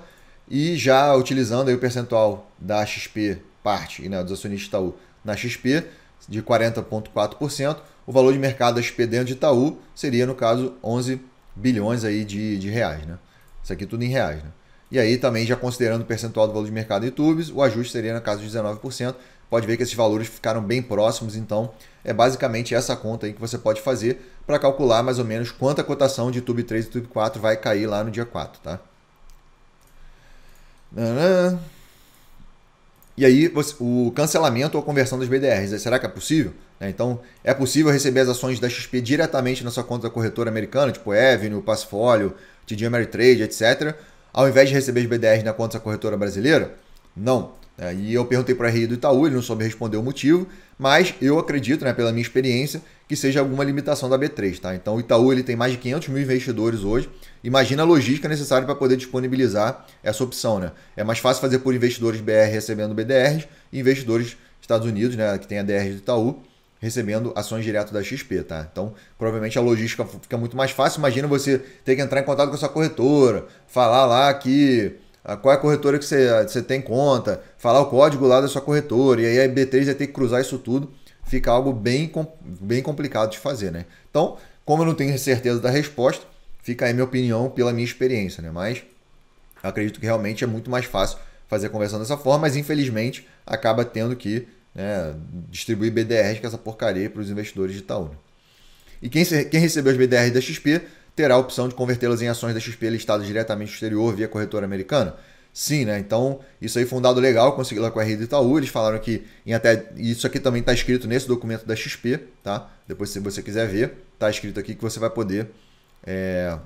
[SPEAKER 1] E já utilizando aí o percentual da XP parte, né, dos acionistas Itaú na XP, de 40,4%, o valor de mercado da XP dentro de Itaú seria, no caso, 11 bilhões aí de, de reais. Né? Isso aqui tudo em reais. Né? E aí também já considerando o percentual do valor de mercado de tubos, o ajuste seria no caso de 19%. Pode ver que esses valores ficaram bem próximos, então é basicamente essa conta aí que você pode fazer para calcular mais ou menos quanto a cotação de Tube 3 e Tube 4 vai cair lá no dia 4, tá? E aí, o cancelamento ou conversão das BDRs, será que é possível? É, então, é possível receber as ações da XP diretamente na sua conta da corretora americana, tipo Avenue, Passfolio, TD Ameritrade, etc., ao invés de receber as BDRs na conta da corretora brasileira? Não. É, e eu perguntei para a RI do Itaú, ele não soube responder o motivo mas eu acredito, né, pela minha experiência, que seja alguma limitação da B3, tá? Então o Itaú ele tem mais de 500 mil investidores hoje. Imagina a logística necessária para poder disponibilizar essa opção, né? É mais fácil fazer por investidores BR recebendo BDRs e investidores Estados Unidos, né, que tem a DR do Itaú, recebendo ações direto da XP, tá? Então, provavelmente a logística fica muito mais fácil. Imagina você ter que entrar em contato com a sua corretora, falar lá que ah, qual é a corretora que você, você tem conta, falar o código lá da sua corretora, e aí a B3 vai ter que cruzar isso tudo, fica algo bem, bem complicado de fazer, né? Então, como eu não tenho certeza da resposta, fica aí minha opinião pela minha experiência, né? Mas acredito que realmente é muito mais fácil fazer a conversão dessa forma, mas infelizmente acaba tendo que né, distribuir BDRs com essa porcaria para os investidores de Itaú. Né? E quem, quem recebeu os BDRs da XP terá a opção de convertê-las em ações da XP listadas diretamente no exterior via corretora americana? Sim, né? Então, isso aí foi um dado legal, consegui lá com a rede Itaú, eles falaram que em até isso aqui também está escrito nesse documento da XP, tá? Depois se você quiser ver, está escrito aqui que você vai poder é,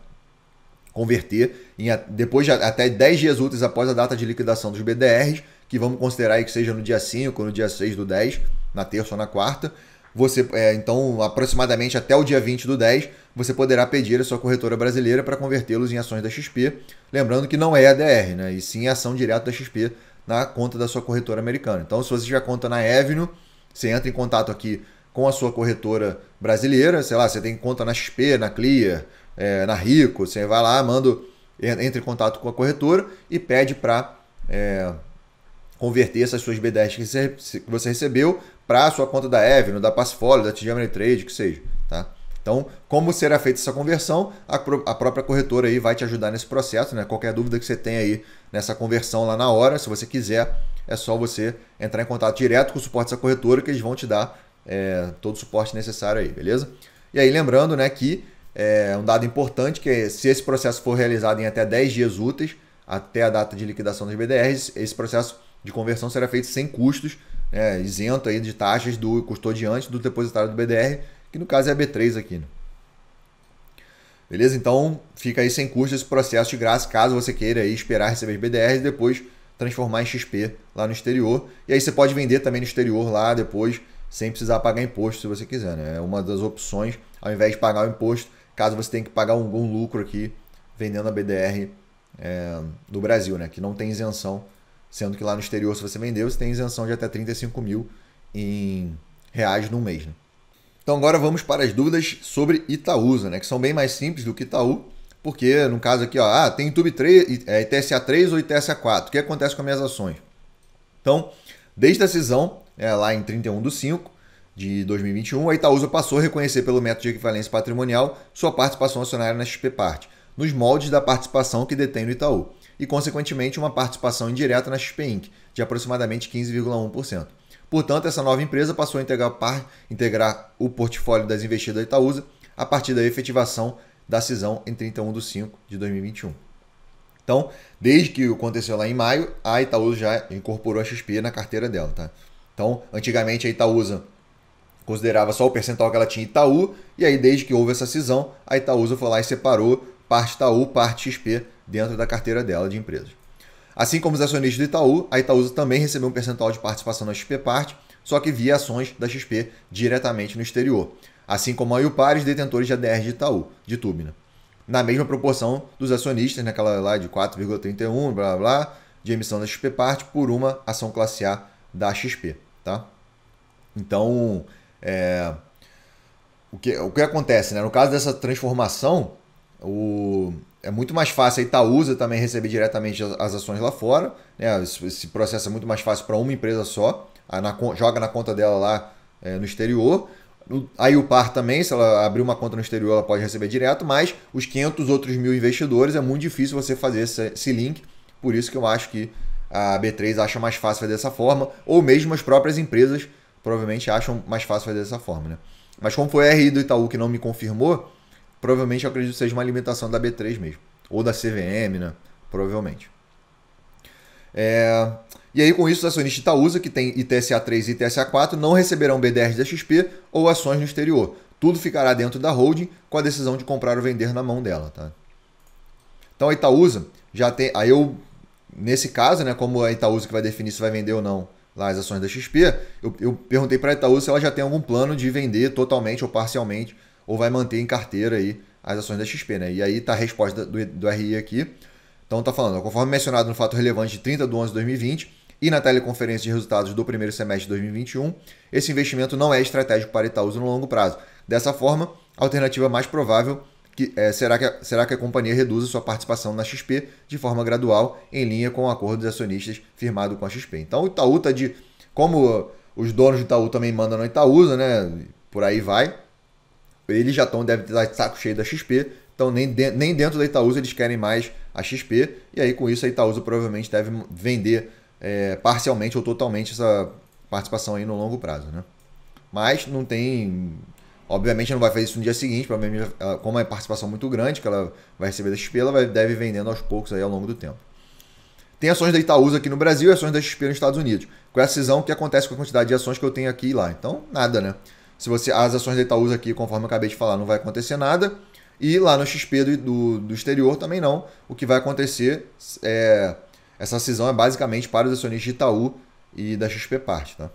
[SPEAKER 1] converter em depois de até 10 dias úteis após a data de liquidação dos BDRs, que vamos considerar aí que seja no dia 5 ou no dia 6 do 10, na terça ou na quarta você é, então aproximadamente até o dia 20 do 10, você poderá pedir a sua corretora brasileira para convertê-los em ações da XP, lembrando que não é ADR, né? E sim ação direta da XP na conta da sua corretora americana. Então, se você tiver conta na Avenue, você entra em contato aqui com a sua corretora brasileira, sei lá, você tem conta na XP, na Clear, é, na Rico, você vai lá, manda, entra em contato com a corretora e pede para é, converter essas suas BDRs que você recebeu para a sua conta da Avenue, da Passfolio, da t Trade, que seja. Tá? Então, como será feita essa conversão, a, a, própria corretora aí vai te ajudar nesse processo. Né? Qualquer dúvida que você tenha aí nessa conversão lá na hora, se você quiser, é só você entrar em contato direto com o suporte dessa corretora que eles vão te dar é, todo o suporte necessário aí, beleza? E aí, lembrando né, que é um dado importante que é, se esse processo for realizado em até 10 dias úteis, até a data de liquidação das BDRs, esse processo de conversão será feito sem custos, né, isento aí de taxas do custodiante do depositário do BDR, que no caso é a B3 aqui. Né? Beleza? Então fica aí sem custo esse processo de graça, caso você queira aí esperar receber as BDRs e depois transformar em XP lá no exterior. E aí você pode vender também no exterior lá depois, sem precisar pagar imposto se você quiser. Né? É uma das opções, ao invés de pagar o imposto, caso você tenha que pagar algum lucro aqui vendendo a BDR é, eh, do Brasil, né? que não tem isenção Sendo que lá no exterior, se você vendeu, você tem isenção de até 35 mil em reais no mês. Né? Então agora vamos para as dúvidas sobre Itaúsa, né? Que são bem mais simples do que Itaú, porque no caso aqui, ó, ah, tem tube 3, é, ITSA 3 ou ITSA 4. O que acontece com as minhas ações? Então, desde a cisão, é, lá em 31 do 5 de 2021, a Itaúsa passou a reconhecer pelo método de equivalência patrimonial sua participação acionária na XP Parte, nos moldes da participação que detém no Itaú e, consequentemente, uma participação indireta na XP Inc., de aproximadamente 15,1%. Portanto, essa nova empresa passou a integrar, par, integrar o portfólio das investidas da Itaúsa a partir da efetivação da cisão em 31 de 5 de 2021. Então, desde que aconteceu lá em maio, a Itaúsa já incorporou a XP na carteira dela. Tá? Então, antigamente a Itaúsa considerava só o percentual que ela tinha Itaú, e aí desde que houve essa cisão, a Itaúsa foi lá e separou parte Itaú, parte XP dentro da carteira dela de empresas. Assim como os acionistas do Itaú, a Itaúsa também recebeu um percentual de participação na XP Parte, só que via ações da XP diretamente no exterior, assim como a Iupares, detentores de ADR de Itaú, de Tubina, Na mesma proporção dos acionistas, naquela né, lá de 4,31, blá blá, de emissão da XP Parte por uma ação classe A da XP, tá? Então, é... o, que, o que acontece, né? No caso dessa transformação, o, é muito mais fácil a Itaúsa também receber diretamente as ações lá fora. Né? Esse, processo é muito mais fácil para uma empresa só. Na, joga na conta dela lá é, no exterior. Aí o par também, se ela abrir uma conta no exterior, ela pode receber direto, mas os 500 outros mil investidores é muito difícil você fazer esse, esse link. Por isso que eu acho que a B3 acha mais fácil fazer dessa forma, ou mesmo as próprias empresas provavelmente acham mais fácil fazer dessa forma. Né? Mas como foi a RI do Itaú que não me confirmou, Provavelmente eu acredito que seja uma alimentação da B3 mesmo. Ou da CVM, né? Provavelmente. É... E aí, com isso, os acionistas Itaúsa, que tem ITSA3 e ITSA4, não receberão BDRs da XP ou ações no exterior. Tudo ficará dentro da holding com a decisão de comprar ou vender na mão dela. Tá? Então a Itaúsa já tem. Aí eu, nesse caso, né, como a Itaúsa que vai definir se vai vender ou não lá as ações da XP, eu, eu perguntei para a Itaúsa se ela já tem algum plano de vender totalmente ou parcialmente ou vai manter em carteira aí as ações da XP, né? E aí tá a resposta do, do RI aqui. Então tá falando, conforme mencionado no fato relevante de 30 de 11 de 2020 e na teleconferência de resultados do primeiro semestre de 2021, esse investimento não é estratégico para Itaúsa no longo prazo. Dessa forma, a alternativa mais provável que, é, será, que, será que a companhia reduza sua participação na XP de forma gradual, em linha com o acordo dos acionistas firmado com a XP. Então o Itaú tá de. Como os donos do Itaú também mandam no Itaúsa, né? Por aí vai eles já estão, devem estar de saco cheio da XP, então nem, de, nem dentro da Itaúsa eles querem mais a XP, e aí com isso a Itaúsa provavelmente deve vender é, parcialmente ou totalmente essa participação aí no longo prazo, né? Mas não tem... Obviamente não vai fazer isso no dia seguinte, provavelmente, como é participação muito grande que ela vai receber da XP, ela vai, deve vendendo aos poucos aí ao longo do tempo. Tem ações da Itaúsa aqui no Brasil e ações da XP nos Estados Unidos. Com essa cisão, o que acontece com a quantidade de ações que eu tenho aqui e lá? Então, nada, né? Se você as ações da Itaúsa tá aqui, conforme eu acabei de falar, não vai acontecer nada. E lá no XP do, do, do exterior também não. O que vai acontecer é. Essa cisão é basicamente para os acionistas de Itaú e da XP parte, tá?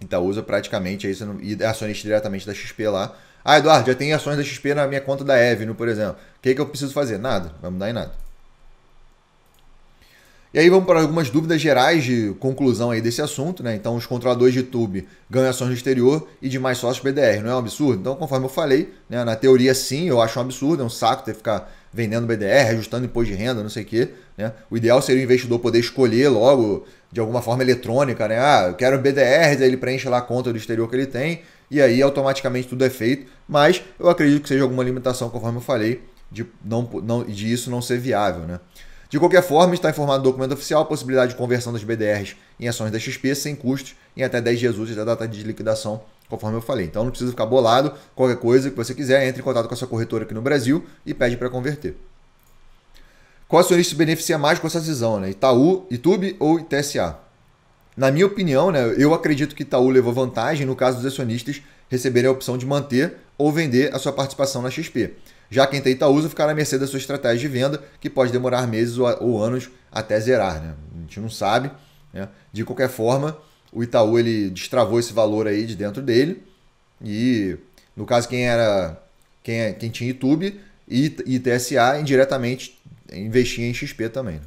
[SPEAKER 1] Itaúsa praticamente é isso. E acionista diretamente da XP lá. Ah, Eduardo, já tem ações da XP na minha conta da Evno, por exemplo. O que, é que eu preciso fazer? Nada, não vai mudar em nada. E aí vamos para algumas dúvidas gerais de conclusão aí desse assunto, né? Então os controladores de tube ganham ações no exterior e demais sócios BDR, não é um absurdo? Então, conforme eu falei, né, na teoria sim, eu acho um absurdo, é um saco ter que ficar vendendo BDR, ajustando imposto de renda, não sei o quê. Né? O ideal seria o investidor poder escolher logo, de alguma forma eletrônica, né? Ah, eu quero BDRs, aí ele preenche lá a conta do exterior que ele tem, e aí automaticamente tudo é feito. Mas eu acredito que seja alguma limitação, conforme eu falei, de, não, não, de isso não ser viável, né? De qualquer forma, está informado no documento oficial a possibilidade de conversão das BDRs em ações da XP sem custos em até 10 dias úteis da data de liquidação, conforme eu falei. Então não precisa ficar bolado, qualquer coisa que você quiser, entre em contato com a sua corretora aqui no Brasil e pede para converter. Qual acionista se beneficia mais com essa decisão, né? Itaú, Itube ou ITSA? Na minha opinião, né, eu acredito que Itaú levou vantagem no caso dos acionistas receberem a opção de manter ou vender a sua participação na XP. Já quem tem Itaúsa ficará à mercê da sua estratégia de venda, que pode demorar meses ou, anos até zerar. Né? A gente não sabe. Né? De qualquer forma, o Itaú ele destravou esse valor aí de dentro dele. E no caso, quem era quem, é, quem tinha YouTube e ITSA indiretamente investia em XP também. Né?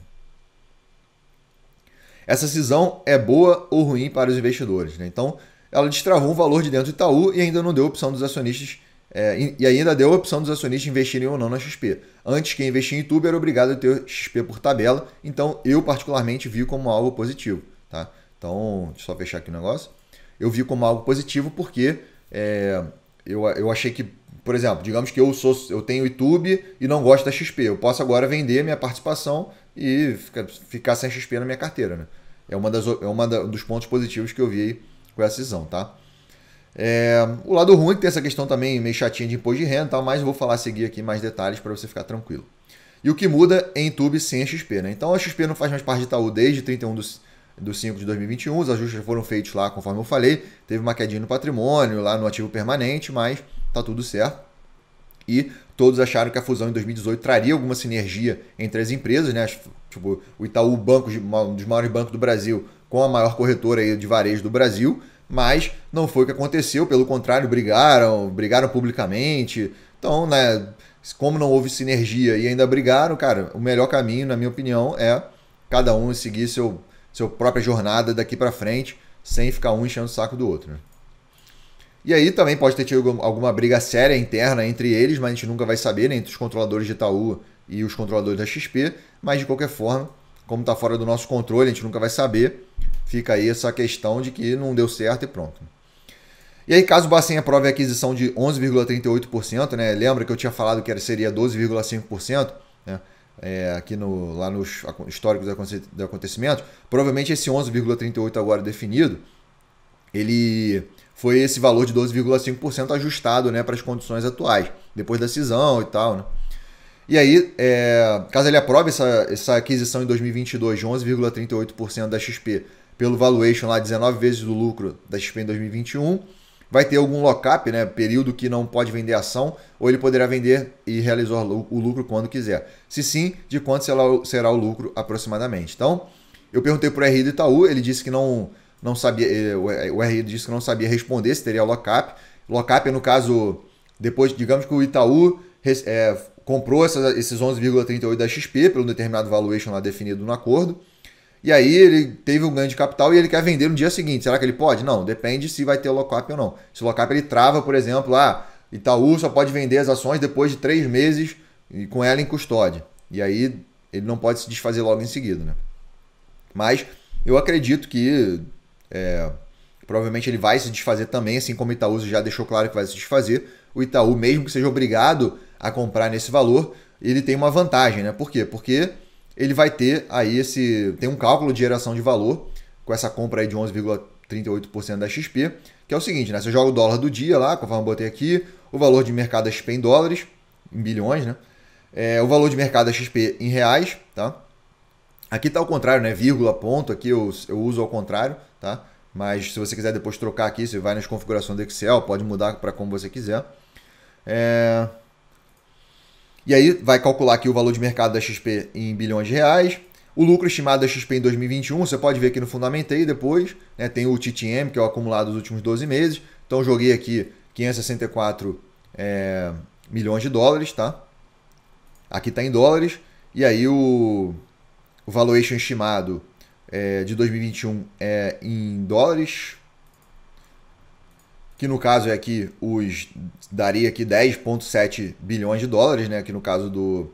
[SPEAKER 1] Essa cisão é boa ou ruim para os investidores. Né? Então, ela destravou um valor de dentro do Itaú e ainda não deu opção dos acionistas é, e, ainda deu a opção dos acionistas investirem ou não na XP. Antes, quem investia em YouTube era obrigado a ter XP por tabela, então eu particularmente vi como algo positivo. Tá? Então, deixa eu só fechar aqui o negócio. Eu vi como algo positivo porque é, eu, eu achei que, por exemplo, digamos que eu sou eu tenho YouTube e não gosto da XP. Eu posso agora vender minha participação e fica, ficar sem XP na minha carteira. Né? É um é uma da, dos pontos positivos que eu vi com essa cisão. Tá? É, o lado ruim é que tem essa questão também meio chatinha de imposto de renda, tal, mas vou falar a seguir aqui mais detalhes para você ficar tranquilo. E o que muda é em YouTube sem a XP, né? Então a XP não faz mais parte de Itaú desde 31 dos do 5 de 2021, os ajustes foram feitos lá, conforme eu falei, teve uma quedinha no patrimônio, lá no ativo permanente, mas tá tudo certo. E todos acharam que a fusão em 2018 traria alguma sinergia entre as empresas, né? Tipo, o Itaú, banco, um dos maiores bancos do Brasil, com a maior corretora aí de varejo do Brasil, mas não foi o que aconteceu, pelo contrário, brigaram, brigaram publicamente. Então, né, como não houve sinergia e ainda brigaram, cara, o melhor caminho, na minha opinião, é cada um seguir seu, seu própria jornada daqui para frente, sem ficar um enchendo o saco do outro. Né? E aí também pode ter tido alguma briga séria interna entre eles, mas a gente nunca vai saber, né, entre os controladores de Itaú e os controladores da XP. Mas de qualquer forma, como está fora do nosso controle, a gente nunca vai saber. Fica aí essa questão de que não deu certo e pronto. E aí, caso o Bacen aprove a aquisição de 11,38%, né? Lembra que eu tinha falado que seria 12,5%, né? É, aqui no, lá nos históricos do acontecimento, provavelmente esse 11,38 agora definido, ele foi esse valor de 12,5% ajustado né, para as condições atuais, depois da cisão e tal. Né? E aí, é, caso ele aprove essa, essa aquisição em 2022 de 11,38% da XP, pelo valuation lá 19 vezes do lucro da XP em 2021. Vai ter algum lock-up, né? período que não pode vender ação, ou ele poderá vender e realizar o lucro quando quiser. Se sim, de quanto será o lucro aproximadamente? Então, eu perguntei para o RI do Itaú, ele disse que não, não sabia, eh, o eh, RI disse que não sabia responder se teria lock-up. Lock-up é no caso, depois, digamos que o Itaú é, comprou essas, esses 11,38 da XP pelo um determinado valuation lá definido no acordo e aí ele teve um ganho de capital e ele quer vender no dia seguinte. Será que ele pode? Não, depende se vai ter o lockup ou não. Se o lockup ele trava, por exemplo, ah, Itaú só pode vender as ações depois de três meses e com ela em custódia. E aí ele não pode se desfazer logo em seguida, né? Mas eu acredito que é, provavelmente ele vai se desfazer também, assim como o Itaú já deixou claro que vai se desfazer. O Itaú, mesmo que seja obrigado a comprar nesse valor, ele tem uma vantagem, né? Por quê? Porque ele vai ter aí esse. Tem um cálculo de geração de valor com essa compra aí de 11,38% da XP, que é o seguinte, né? Você joga o dólar do dia lá, conforme eu botei aqui, o valor de mercado da XP em dólares, em bilhões, né? É, o valor de mercado da XP em reais, tá? Aqui tá ao contrário, né? Vírgula, ponto, aqui eu, eu uso ao contrário, tá? Mas se você quiser depois trocar aqui, você vai nas configurações do Excel, pode mudar para como você quiser. É... E aí vai calcular aqui o valor de mercado da XP em bilhões de reais, o lucro estimado da XP em 2021, você pode ver aqui no Fundamentei depois, né, tem o TTM, que é o acumulado dos últimos 12 meses. Então joguei aqui 564 é, milhões de dólares, tá? Aqui está em dólares. E aí o, o valuation estimado é, de 2021 é em dólares, que no caso é aqui os daria aqui 10.7 bilhões de dólares, né? Que no caso do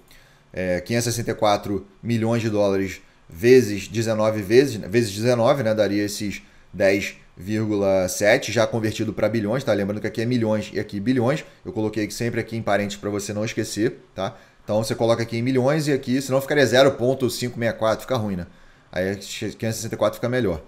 [SPEAKER 1] é, 564 milhões de dólares vezes 19 vezes, né? vezes 19, né? Daria esses 10,7 já convertido para bilhões, tá? Lembrando que aqui é milhões e aqui bilhões. Eu coloquei sempre aqui em parênteses para você não esquecer, tá? Então você coloca aqui em milhões e aqui, senão ficaria 0.564, fica ruim, né? Aí 564 fica melhor.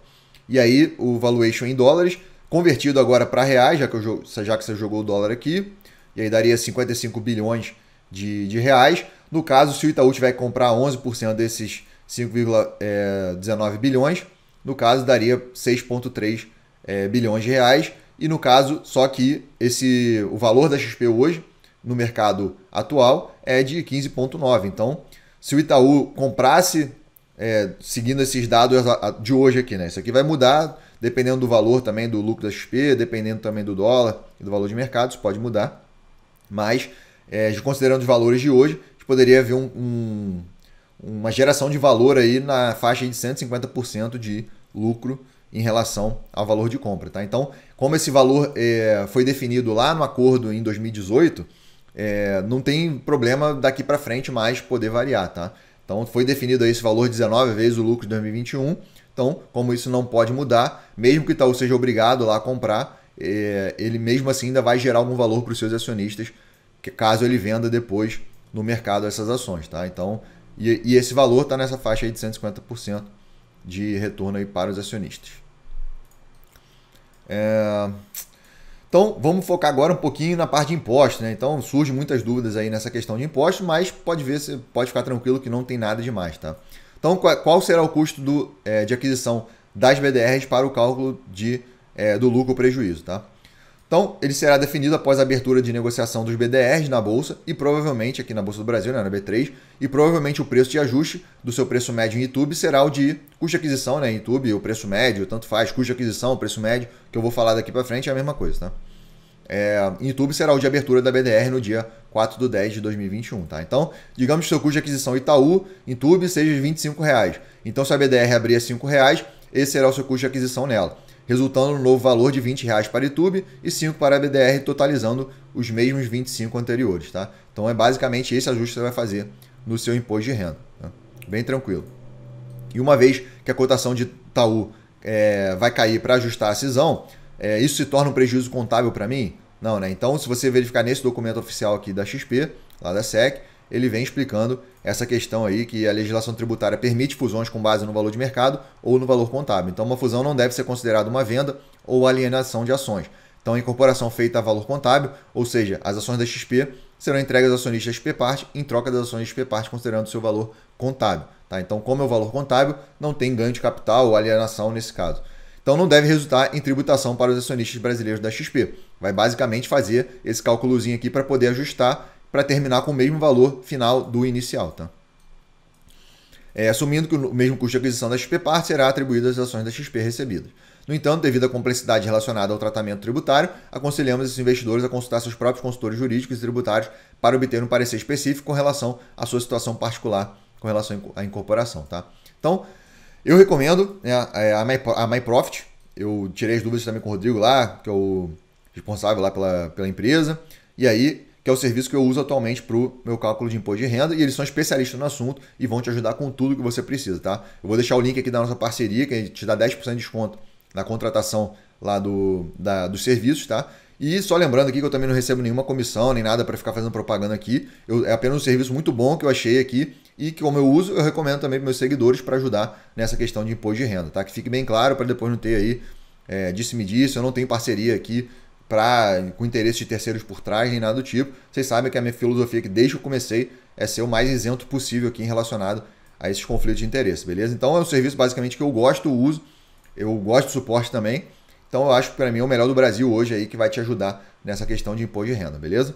[SPEAKER 1] E aí o valuation em dólares Convertido agora para reais, já que, eu, já que você jogou o dólar aqui, e aí daria 55 bilhões de, de reais. No caso, se o Itaú tiver que comprar 11% desses 5,19 é, bilhões, no caso daria 6,3 é, bilhões de reais. E no caso, só que esse o valor da XP hoje, no mercado atual, é de 15,9. Então, se o Itaú comprasse, é, seguindo esses dados de hoje aqui, né? Isso aqui vai mudar dependendo do valor também do lucro da XP, dependendo também do dólar e do valor de mercado, isso pode mudar. Mas, é, considerando os valores de hoje, a gente poderia haver um, um, uma geração de valor aí na faixa de 150% de lucro em relação ao valor de compra. Tá? Então, como esse valor é, foi definido lá no acordo em 2018, é, não tem problema daqui para frente mais poder variar. Tá? Então, foi definido aí esse valor 19 vezes o lucro de 2021 então, como isso não pode mudar, mesmo que o Itaú seja obrigado lá a comprar, é, ele mesmo assim ainda vai gerar algum valor para os seus acionistas, caso ele venda depois no mercado essas ações, tá? Então, e, e esse valor está nessa faixa aí de 150% de retorno aí para os acionistas. É... Então, vamos focar agora um pouquinho na parte de impostos, né? Então, surgem muitas dúvidas aí nessa questão de impostos, mas pode ver, pode ficar tranquilo que não tem nada demais, tá? Então, qual será o custo do, é, de aquisição das BDRs para o cálculo de, é, do lucro ou prejuízo? Tá? Então, ele será definido após a abertura de negociação dos BDRs na Bolsa e provavelmente, aqui na Bolsa do Brasil, né, na B3, e provavelmente o preço de ajuste do seu preço médio em YouTube será o de custo de aquisição, né? YouTube, o preço médio, tanto faz, custo de aquisição, preço médio, que eu vou falar daqui para frente, é a mesma coisa, tá? é, YouTube será o de abertura da BDR no dia 4 do 10 de 2021, tá? Então, digamos que seu custo de aquisição Itaú, YouTube, seja de 25 reais. Então, se a BDR abrir a reais, esse será o seu custo de aquisição nela, resultando no novo valor de 20 reais para YouTube e 5 para a BDR, totalizando os mesmos 25 anteriores, tá? Então, é basicamente esse ajuste que você vai fazer no seu imposto de renda, tá? bem tranquilo. E uma vez que a cotação de Itaú é, vai cair para ajustar a cisão, é, isso se torna um prejuízo contábil para mim? Não, né? Então, se você verificar nesse documento oficial aqui da XP, lá da SEC, ele vem explicando essa questão aí que a legislação tributária permite fusões com base no valor de mercado ou no valor contábil. Então, uma fusão não deve ser considerada uma venda ou alienação de ações. Então, a incorporação feita a valor contábil, ou seja, as ações da XP serão entregues aos acionistas XP Parte em troca das ações XP Parte considerando seu valor contábil. Tá? Então, como é o valor contábil, não tem ganho de capital ou alienação nesse caso. Então não deve resultar em tributação para os acionistas brasileiros da XP. Vai basicamente fazer esse cálculozinho aqui para poder ajustar para terminar com o mesmo valor final do inicial, tá? É, assumindo que o mesmo custo de aquisição da XP parte será atribuído às ações da XP recebidas. No entanto, devido à complexidade relacionada ao tratamento tributário, aconselhamos esses investidores a consultar seus próprios consultores jurídicos e tributários para obter um parecer específico com relação à sua situação particular, com relação à incorporação, tá? Então, eu recomendo né, é, a, My, a Profit. Eu tirei as dúvidas também com o Rodrigo lá, que é o responsável lá pela, pela empresa. E aí, que é o serviço que eu uso atualmente para o meu cálculo de imposto de renda. E eles são especialistas no assunto e vão te ajudar com tudo que você precisa, tá? Eu vou deixar o link aqui da nossa parceria, que a gente te dá 10% de desconto na contratação lá do, da, dos serviços, tá? E só lembrando aqui que eu também não recebo nenhuma comissão nem nada para ficar fazendo propaganda aqui. Eu, é apenas um serviço muito bom que eu achei aqui e que como eu uso, eu recomendo também para meus seguidores para ajudar nessa questão de imposto de renda, tá? Que fique bem claro para depois não ter aí é, disse-me disso, eu não tenho parceria aqui para com interesse de terceiros por trás nem nada do tipo. Vocês sabem que a minha filosofia que desde que eu comecei é ser o mais isento possível aqui em relacionado a esses conflitos de interesse, beleza? Então é um serviço basicamente que eu gosto, uso, eu gosto do suporte também. Então eu acho que para mim é o melhor do Brasil hoje aí que vai te ajudar nessa questão de imposto de renda, beleza?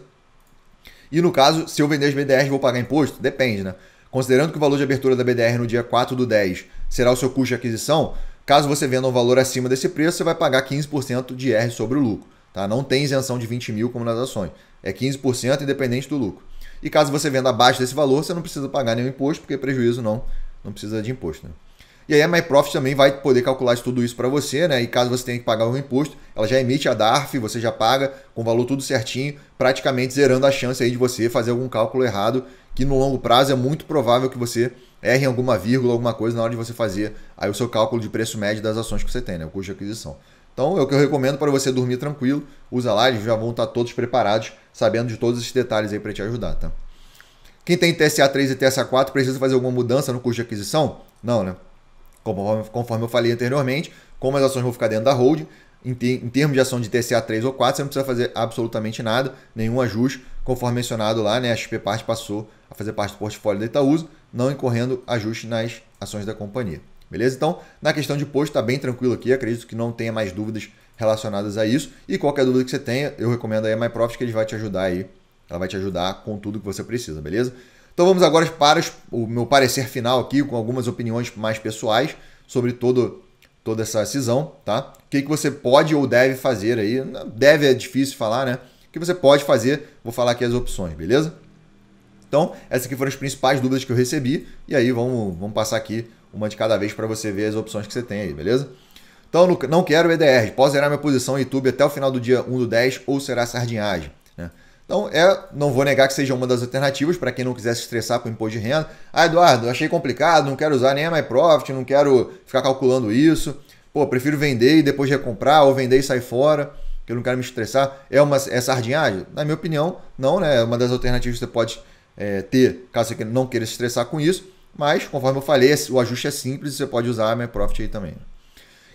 [SPEAKER 1] E no caso, se eu vender as BDRs, vou pagar imposto? Depende, né? Considerando que o valor de abertura da BDR no dia 4 do 10 será o seu custo de aquisição, caso você venda um valor acima desse preço, você vai pagar 15% de IR sobre o lucro. Tá? Não tem isenção de 20 mil como nas ações. É 15% independente do lucro. E caso você venda abaixo desse valor, você não precisa pagar nenhum imposto, porque prejuízo não, não precisa de imposto. Né? E aí a MyProfit também vai poder calcular tudo isso para você, né? E caso você tenha que pagar um imposto, ela já emite a DARF, você já paga com o valor tudo certinho, praticamente zerando a chance aí de você fazer algum cálculo errado que no longo prazo é muito provável que você erre alguma vírgula, alguma coisa na hora de você fazer aí o seu cálculo de preço médio das ações que você tem, né? o custo de aquisição. Então é o que eu recomendo para você dormir tranquilo, usa lá, eles já vão estar todos preparados, sabendo de todos esses detalhes aí para te ajudar, tá? Quem tem TSA 3 e TSA 4 precisa fazer alguma mudança no custo de aquisição? Não, né? Conforme, eu falei anteriormente, como as ações vão ficar dentro da hold, em, termos de ação de TSA 3 ou 4, você não precisa fazer absolutamente nada, nenhum ajuste, conforme mencionado lá, né? A XP Parte passou a fazer parte do portfólio da Itaúso, não incorrendo ajuste nas ações da companhia. Beleza? Então, na questão de posto, está bem tranquilo aqui. Acredito que não tenha mais dúvidas relacionadas a isso. E qualquer dúvida que você tenha, eu recomendo aí a MyProfit, que ele vai te ajudar aí. Ela vai te ajudar com tudo que você precisa, beleza? Então vamos agora para o meu parecer final aqui, com algumas opiniões mais pessoais sobre todo, toda essa cisão, tá? O que, que você pode ou deve fazer aí? Deve é difícil falar, né? O que você pode fazer, vou falar aqui as opções, beleza? Então, essas aqui foram as principais dúvidas que eu recebi. E aí vamos, vamos passar aqui uma de cada vez para você ver as opções que você tem aí, beleza? Então, não quero EDR. Posso zerar minha posição YouTube até o final do dia 1 do 10 ou será sardinhagem? Né? Então, é, não vou negar que seja uma das alternativas para quem não quiser se estressar com o imposto de renda. Ah, Eduardo, achei complicado, não quero usar nem a MyProfit, não quero ficar calculando isso. Pô, prefiro vender e depois recomprar ou vender e sair fora, que eu não quero me estressar. É uma é sardinhagem? Na minha opinião, não, né? É uma das alternativas que você pode é, ter, caso você não queira se estressar com isso. Mas, conforme eu falei, o ajuste é simples e você pode usar a minha profit aí também.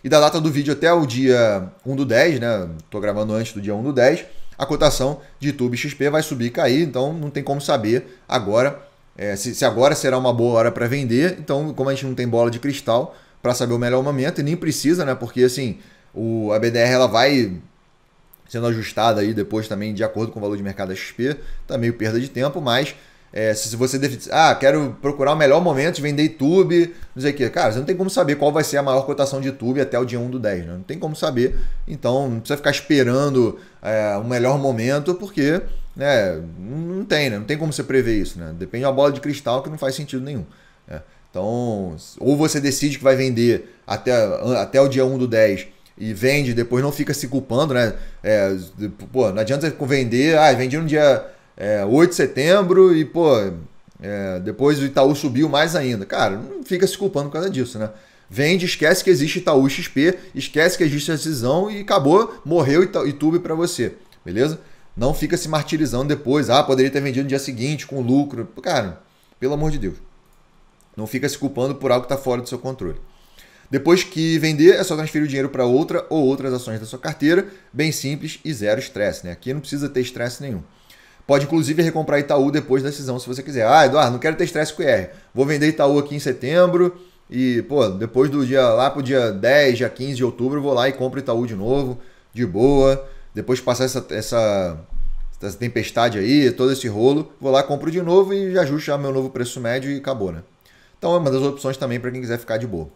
[SPEAKER 1] E da data do vídeo até o dia 1 do 10, né? Estou gravando antes do dia 1 do 10, a cotação de YouTube XP vai subir e cair, então não tem como saber agora é, se, se, agora será uma boa hora para vender. Então, como a gente não tem bola de cristal para saber o melhor momento, e nem precisa, né? Porque assim, o, a BDR ela vai sendo ajustada aí depois também de acordo com o valor de mercado da XP, tá meio perda de tempo, mas é, se você decide, ah, quero procurar o melhor momento de vender YouTube, não sei o quê. Cara, você não tem como saber qual vai ser a maior cotação de YouTube até o dia 1 do 10, né? Não tem como saber. Então, não precisa ficar esperando é, o melhor momento, porque né, não tem, né? Não tem como você prever isso, né? Depende de uma bola de cristal que não faz sentido nenhum. Né? Então, ou você decide que vai vender até, até o dia 1 do 10 e vende, depois não fica se culpando, né? É, pô, não adianta você vender, ah, vendi no dia é, 8 de setembro e, pô, é, depois o Itaú subiu mais ainda. Cara, não fica se culpando por causa disso, né? Vende, esquece que existe Itaú XP, esquece que existe a decisão e acabou, morreu Ita YouTube para você, beleza? Não fica se martirizando depois. Ah, poderia ter vendido no dia seguinte com lucro. Cara, pelo amor de Deus. Não fica se culpando por algo que está fora do seu controle. Depois que vender, é só transferir o dinheiro para outra ou outras ações da sua carteira, bem simples e zero estresse. Né? Aqui não precisa ter estresse nenhum. Pode inclusive recomprar Itaú depois da decisão, se você quiser. Ah, Eduardo, não quero ter estresse com o IR. Vou vender Itaú aqui em setembro e, pô, depois do dia lá pro dia 10, dia 15 de outubro, vou lá e compro Itaú de novo, de boa. Depois de passar essa, essa, essa tempestade aí, todo esse rolo, vou lá, compro de novo e já ajusto já meu novo preço médio e acabou, né? Então é uma das opções também para quem quiser ficar de boa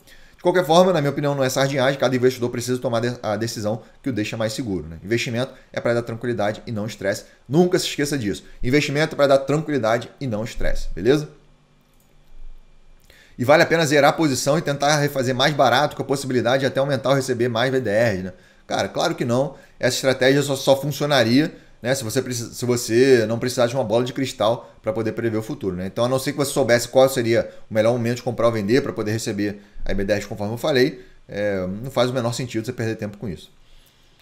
[SPEAKER 1] qualquer forma, na minha opinião, não é sardinhagem, cada investidor precisa tomar a decisão que o deixa mais seguro. Né? Investimento é para dar tranquilidade e não estresse. Nunca se esqueça disso. Investimento é para dar tranquilidade e não estresse, beleza? E vale a pena zerar a posição e tentar refazer mais barato com a possibilidade de até aumentar ou receber mais VDR, né? Cara, claro que não. Essa estratégia só, só funcionaria né? Se você, precisa, se você não precisar de uma bola de cristal para poder prever o futuro, né? Então, a não ser que você soubesse qual seria o melhor momento de comprar ou vender para poder receber a IB10 conforme eu falei, é, não faz o menor sentido você perder tempo com isso.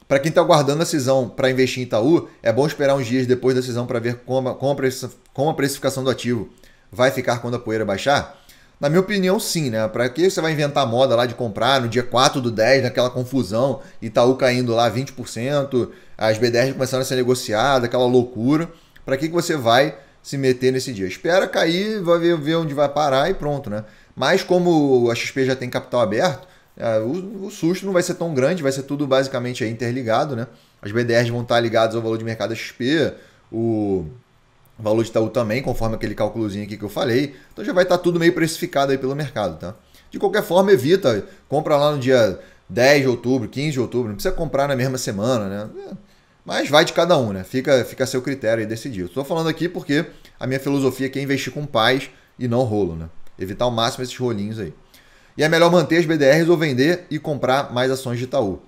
[SPEAKER 1] Para quem está aguardando a cisão para investir em Itaú, é bom esperar uns dias depois da cisão para ver como a, como, a como a precificação do ativo vai ficar quando a poeira baixar? Na minha opinião, sim, né? Pra que você vai inventar moda lá de comprar no dia 4 do 10, naquela confusão, Itaú tá caindo lá 20%, as BDRs começando a ser negociadas, aquela loucura. Pra que, que você vai se meter nesse dia? Espera cair, vai ver, ver onde vai parar e pronto, né? Mas como a XP já tem capital aberto, é, o, susto não vai ser tão grande, vai ser tudo basicamente interligado, né? As BDRs vão estar ligadas ao valor de mercado da XP, o, valor de Itaú também, conforme aquele cálculozinho aqui que eu falei. Então já vai estar tá tudo meio precificado aí pelo mercado, tá? De qualquer forma, evita. Compra lá no dia 10 de outubro, 15 de outubro. Não precisa comprar na mesma semana, né? É, mas vai de cada um, né? Fica, fica a seu critério e decidir. Estou falando aqui porque a minha filosofia aqui é investir com paz e não rolo, né? Evitar ao máximo esses rolinhos aí. E é melhor manter as BDRs ou vender e comprar mais ações de Itaú.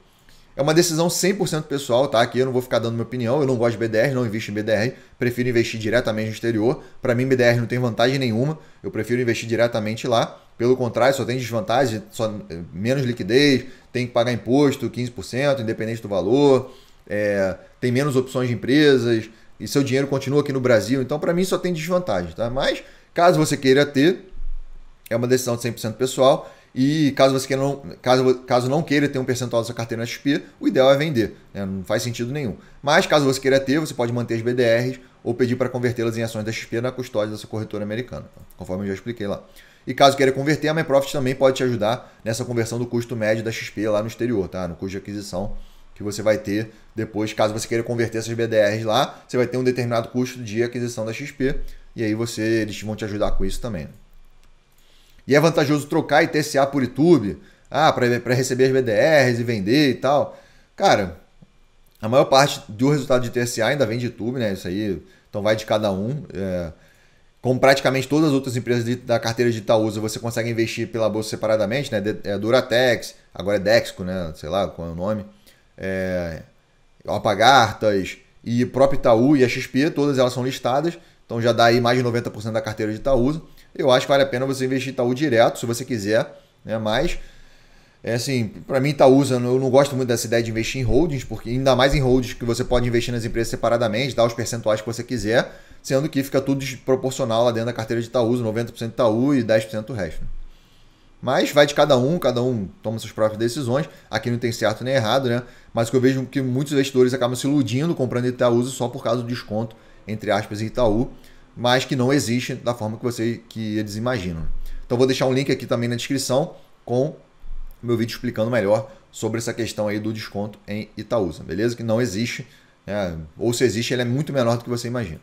[SPEAKER 1] É uma decisão 100% pessoal, tá? Aqui eu não vou ficar dando minha opinião. Eu não gosto de BDR, não invisto em BDR. Prefiro investir diretamente no exterior. Para mim, BDR não tem vantagem nenhuma. Eu prefiro investir diretamente lá. Pelo contrário, só tem desvantagem, só eh, menos liquidez, tem que pagar imposto 15%, independente do valor, é, tem menos opções de empresas e seu dinheiro continua aqui no Brasil. Então, para mim, só tem desvantagem, tá? Mas, caso você queira ter, é uma decisão de 100% pessoal. E caso você queira não, caso, caso não queira ter um percentual da sua carteira na XP, o ideal é vender, né? não faz sentido nenhum. Mas caso você queira ter, você pode manter as BDRs ou pedir para convertê-las em ações da XP na custódia da sua corretora americana, tá? conforme eu já expliquei lá. E caso queira converter, a MyProfit também pode te ajudar nessa conversão do custo médio da XP lá no exterior, tá? no custo de aquisição que você vai ter depois, caso você queira converter essas BDRs lá, você vai ter um determinado custo de aquisição da XP e aí você eles vão te ajudar com isso também. Né? E é vantajoso trocar e TSA por YouTube, ah, para receber as BDRs e vender e tal. Cara, a maior parte do resultado de TSA ainda vem de YouTube, né? Isso aí, então vai de cada um. É, como praticamente todas as outras empresas de, da carteira de Itaúsa, você consegue investir pela bolsa separadamente, né? De, é Duratex, agora é Dexco, né? Sei lá qual é o nome. É, e próprio Itaú e a XP, todas elas são listadas. Então já dá aí mais de 90% da carteira de Itaúsa eu acho que vale a pena você investir em Itaú direto, se você quiser, né? Mas, é assim, para mim Itaú, eu não gosto muito dessa ideia de investir em holdings, porque ainda mais em holdings que você pode investir nas empresas separadamente, dar os percentuais que você quiser, sendo que fica tudo proporcional lá dentro da carteira de Itaú, 90% Itaú e 10% o resto. Mas vai de cada um, cada um toma suas próprias decisões. Aqui não tem certo nem errado, né? Mas o que eu vejo é que muitos investidores acabam se iludindo comprando Itaú só por causa do desconto, entre aspas, em Itaú mas que não existe da forma que, você, que eles imaginam. Então vou deixar um link aqui também na descrição com meu vídeo explicando melhor sobre essa questão aí do desconto em Itaúsa, beleza? Que não existe, né? ou se existe, ele é muito menor do que você imagina.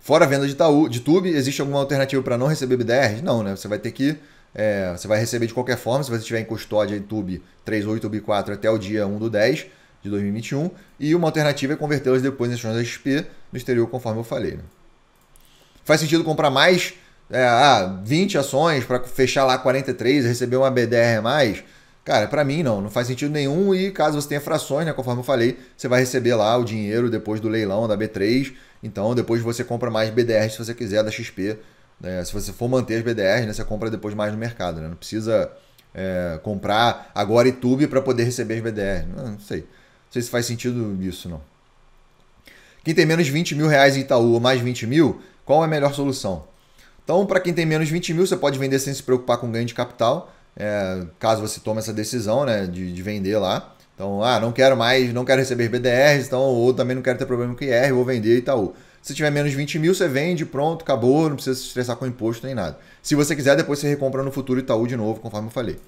[SPEAKER 1] Fora a venda de, Itaú, de Tube, existe alguma alternativa para não receber BDR? Não, né? Você vai ter que. É, você vai receber de qualquer forma, se você estiver em custódia em Tube 38 b 4 até o dia 1 do 10 de 2021. E uma alternativa é convertê-las depois em ações da XP no exterior, conforme eu falei. Né? Faz sentido comprar mais é, ah, 20 ações para fechar lá 43 e receber uma BDR mais? Cara, para mim não, não faz sentido nenhum e caso você tenha frações, né, conforme eu falei, você vai receber lá o dinheiro depois do leilão da B3, então depois você compra mais BDR se você quiser da XP, né? se você for manter as BDRs, né, você compra depois mais no mercado, né? não precisa é, comprar agora e tube para poder receber as BDRs, não, não, sei, não sei se faz sentido isso não. Quem tem menos 20 mil reais em Itaú ou mais 20 mil, qual é a melhor solução? Então, para quem tem menos de 20 mil, você pode vender sem se preocupar com ganho de capital, é, caso você tome essa decisão né, de, de, vender lá. Então, ah, não quero mais, não quero receber BDRs, então, ou também não quero ter problema com IR, vou vender e Itaú. Se tiver menos de 20 mil, você vende, pronto, acabou, não precisa se estressar com imposto nem nada. Se você quiser, depois você recompra no futuro Itaú de novo, conforme eu falei.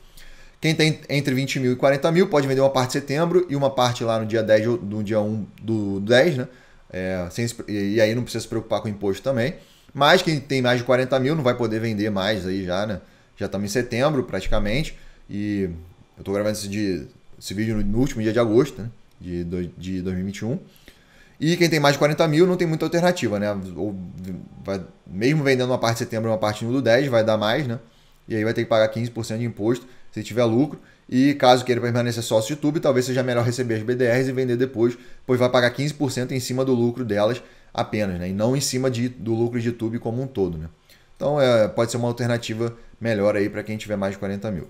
[SPEAKER 1] Quem tem entre 20 mil e 40 mil pode vender uma parte em setembro e uma parte lá no dia 10 do dia 1 do 10, né? É, sem, e aí não precisa se preocupar com o imposto também. Mas quem tem mais de 40 mil não vai poder vender mais aí já, né? Já estamos em setembro praticamente. E eu estou gravando esse, de, esse vídeo no, no, último dia de agosto né? de, de 2021. E quem tem mais de 40 mil não tem muita alternativa, né? Ou vai, mesmo vendendo uma parte de setembro e uma parte no do 10, vai dar mais, né? E aí vai ter que pagar 15% de imposto se tiver lucro. E caso queira permanecer sócio de YouTube, talvez seja melhor receber as BDRs e vender depois, pois vai pagar 15% em cima do lucro delas apenas, né? E não em cima de, do lucro de YouTube como um todo, né? Então é, pode ser uma alternativa melhor aí para quem tiver mais de 40 mil.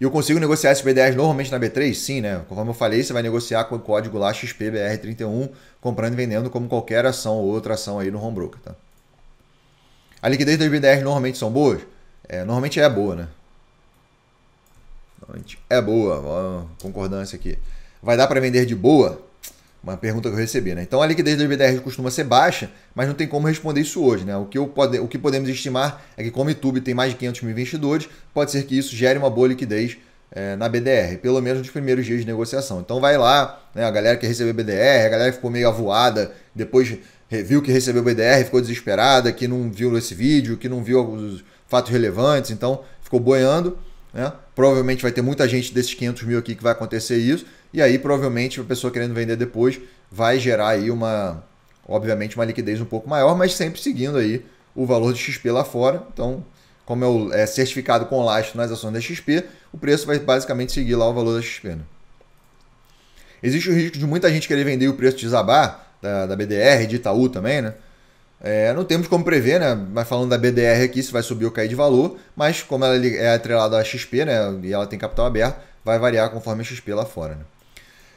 [SPEAKER 1] E eu consigo negociar esses BDRs normalmente na B3? Sim, né? Conforme eu falei, você vai negociar com o código lá XPBR31, comprando e vendendo como qualquer ação ou outra ação aí no home broker, tá? A liquidez das BDRs normalmente são boas? É, normalmente é boa, né? é boa, ó, concordância aqui. Vai dar para vender de boa? Uma pergunta que eu recebi, né? Então a liquidez do BDR costuma ser baixa, mas não tem como responder isso hoje, né? O que, eu pode, o que podemos estimar é que como o YouTube tem mais de 500 mil investidores, pode ser que isso gere uma boa liquidez é, na BDR, pelo menos nos primeiros dias de negociação. Então vai lá, né? A galera que recebeu BDR, a galera que ficou meio avoada, depois viu que recebeu BDR, ficou desesperada, que não viu esse vídeo, que não viu os fatos relevantes, então ficou boiando, né? Provavelmente vai ter muita gente desses 500 mil aqui que vai acontecer isso. E aí, provavelmente, a pessoa querendo vender depois vai gerar aí uma, obviamente, uma liquidez um pouco maior, mas sempre seguindo aí o valor de XP lá fora. Então, como é, o, é certificado com lastro nas ações da XP, o preço vai basicamente seguir lá o valor da XP. Né? Existe o risco de muita gente querer vender o preço de da, da BDR, de Itaú também, né? É, não temos como prever, né? Mas falando da BDR aqui, se vai subir ou cair de valor, mas como ela é, é atrelada à XP, né? E ela tem capital aberto, vai variar conforme a XP lá fora, né?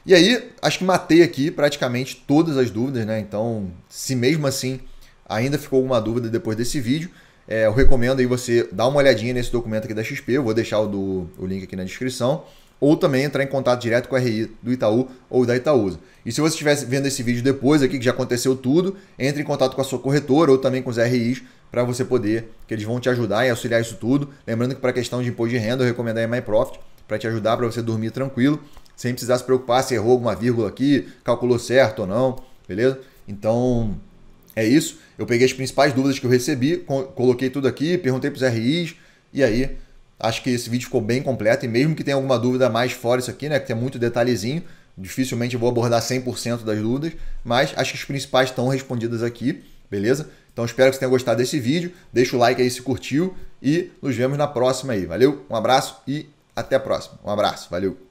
[SPEAKER 1] E aí, acho que matei aqui praticamente todas as dúvidas, né? Então, se mesmo assim ainda ficou alguma dúvida depois desse vídeo, é, eu recomendo aí você dar uma olhadinha nesse documento aqui da XP, eu vou deixar o, do, o link aqui na descrição ou também entrar em contato direto com a RI do Itaú ou da Itaúsa. E se você estiver vendo esse vídeo depois aqui, que já aconteceu tudo, entre em contato com a sua corretora ou também com os RIs para você poder, que eles vão te ajudar e auxiliar isso tudo. Lembrando que para a questão de imposto de renda, eu recomendo a MyProfit para te ajudar, para você dormir tranquilo, sem precisar se preocupar se errou alguma vírgula aqui, calculou certo ou não, beleza? Então, é isso. Eu peguei as principais dúvidas que eu recebi, coloquei tudo aqui, perguntei para os RIs e aí Acho que esse vídeo ficou bem completo e mesmo que tenha alguma dúvida mais fora isso aqui, né, que tem muito detalhezinho, dificilmente eu vou abordar 100% das dúvidas, mas acho que as principais estão respondidas aqui, beleza? Então espero que você tenha gostado desse vídeo, deixa o like aí se curtiu e nos vemos na próxima aí. Valeu, um abraço e até a próxima. Um abraço, valeu!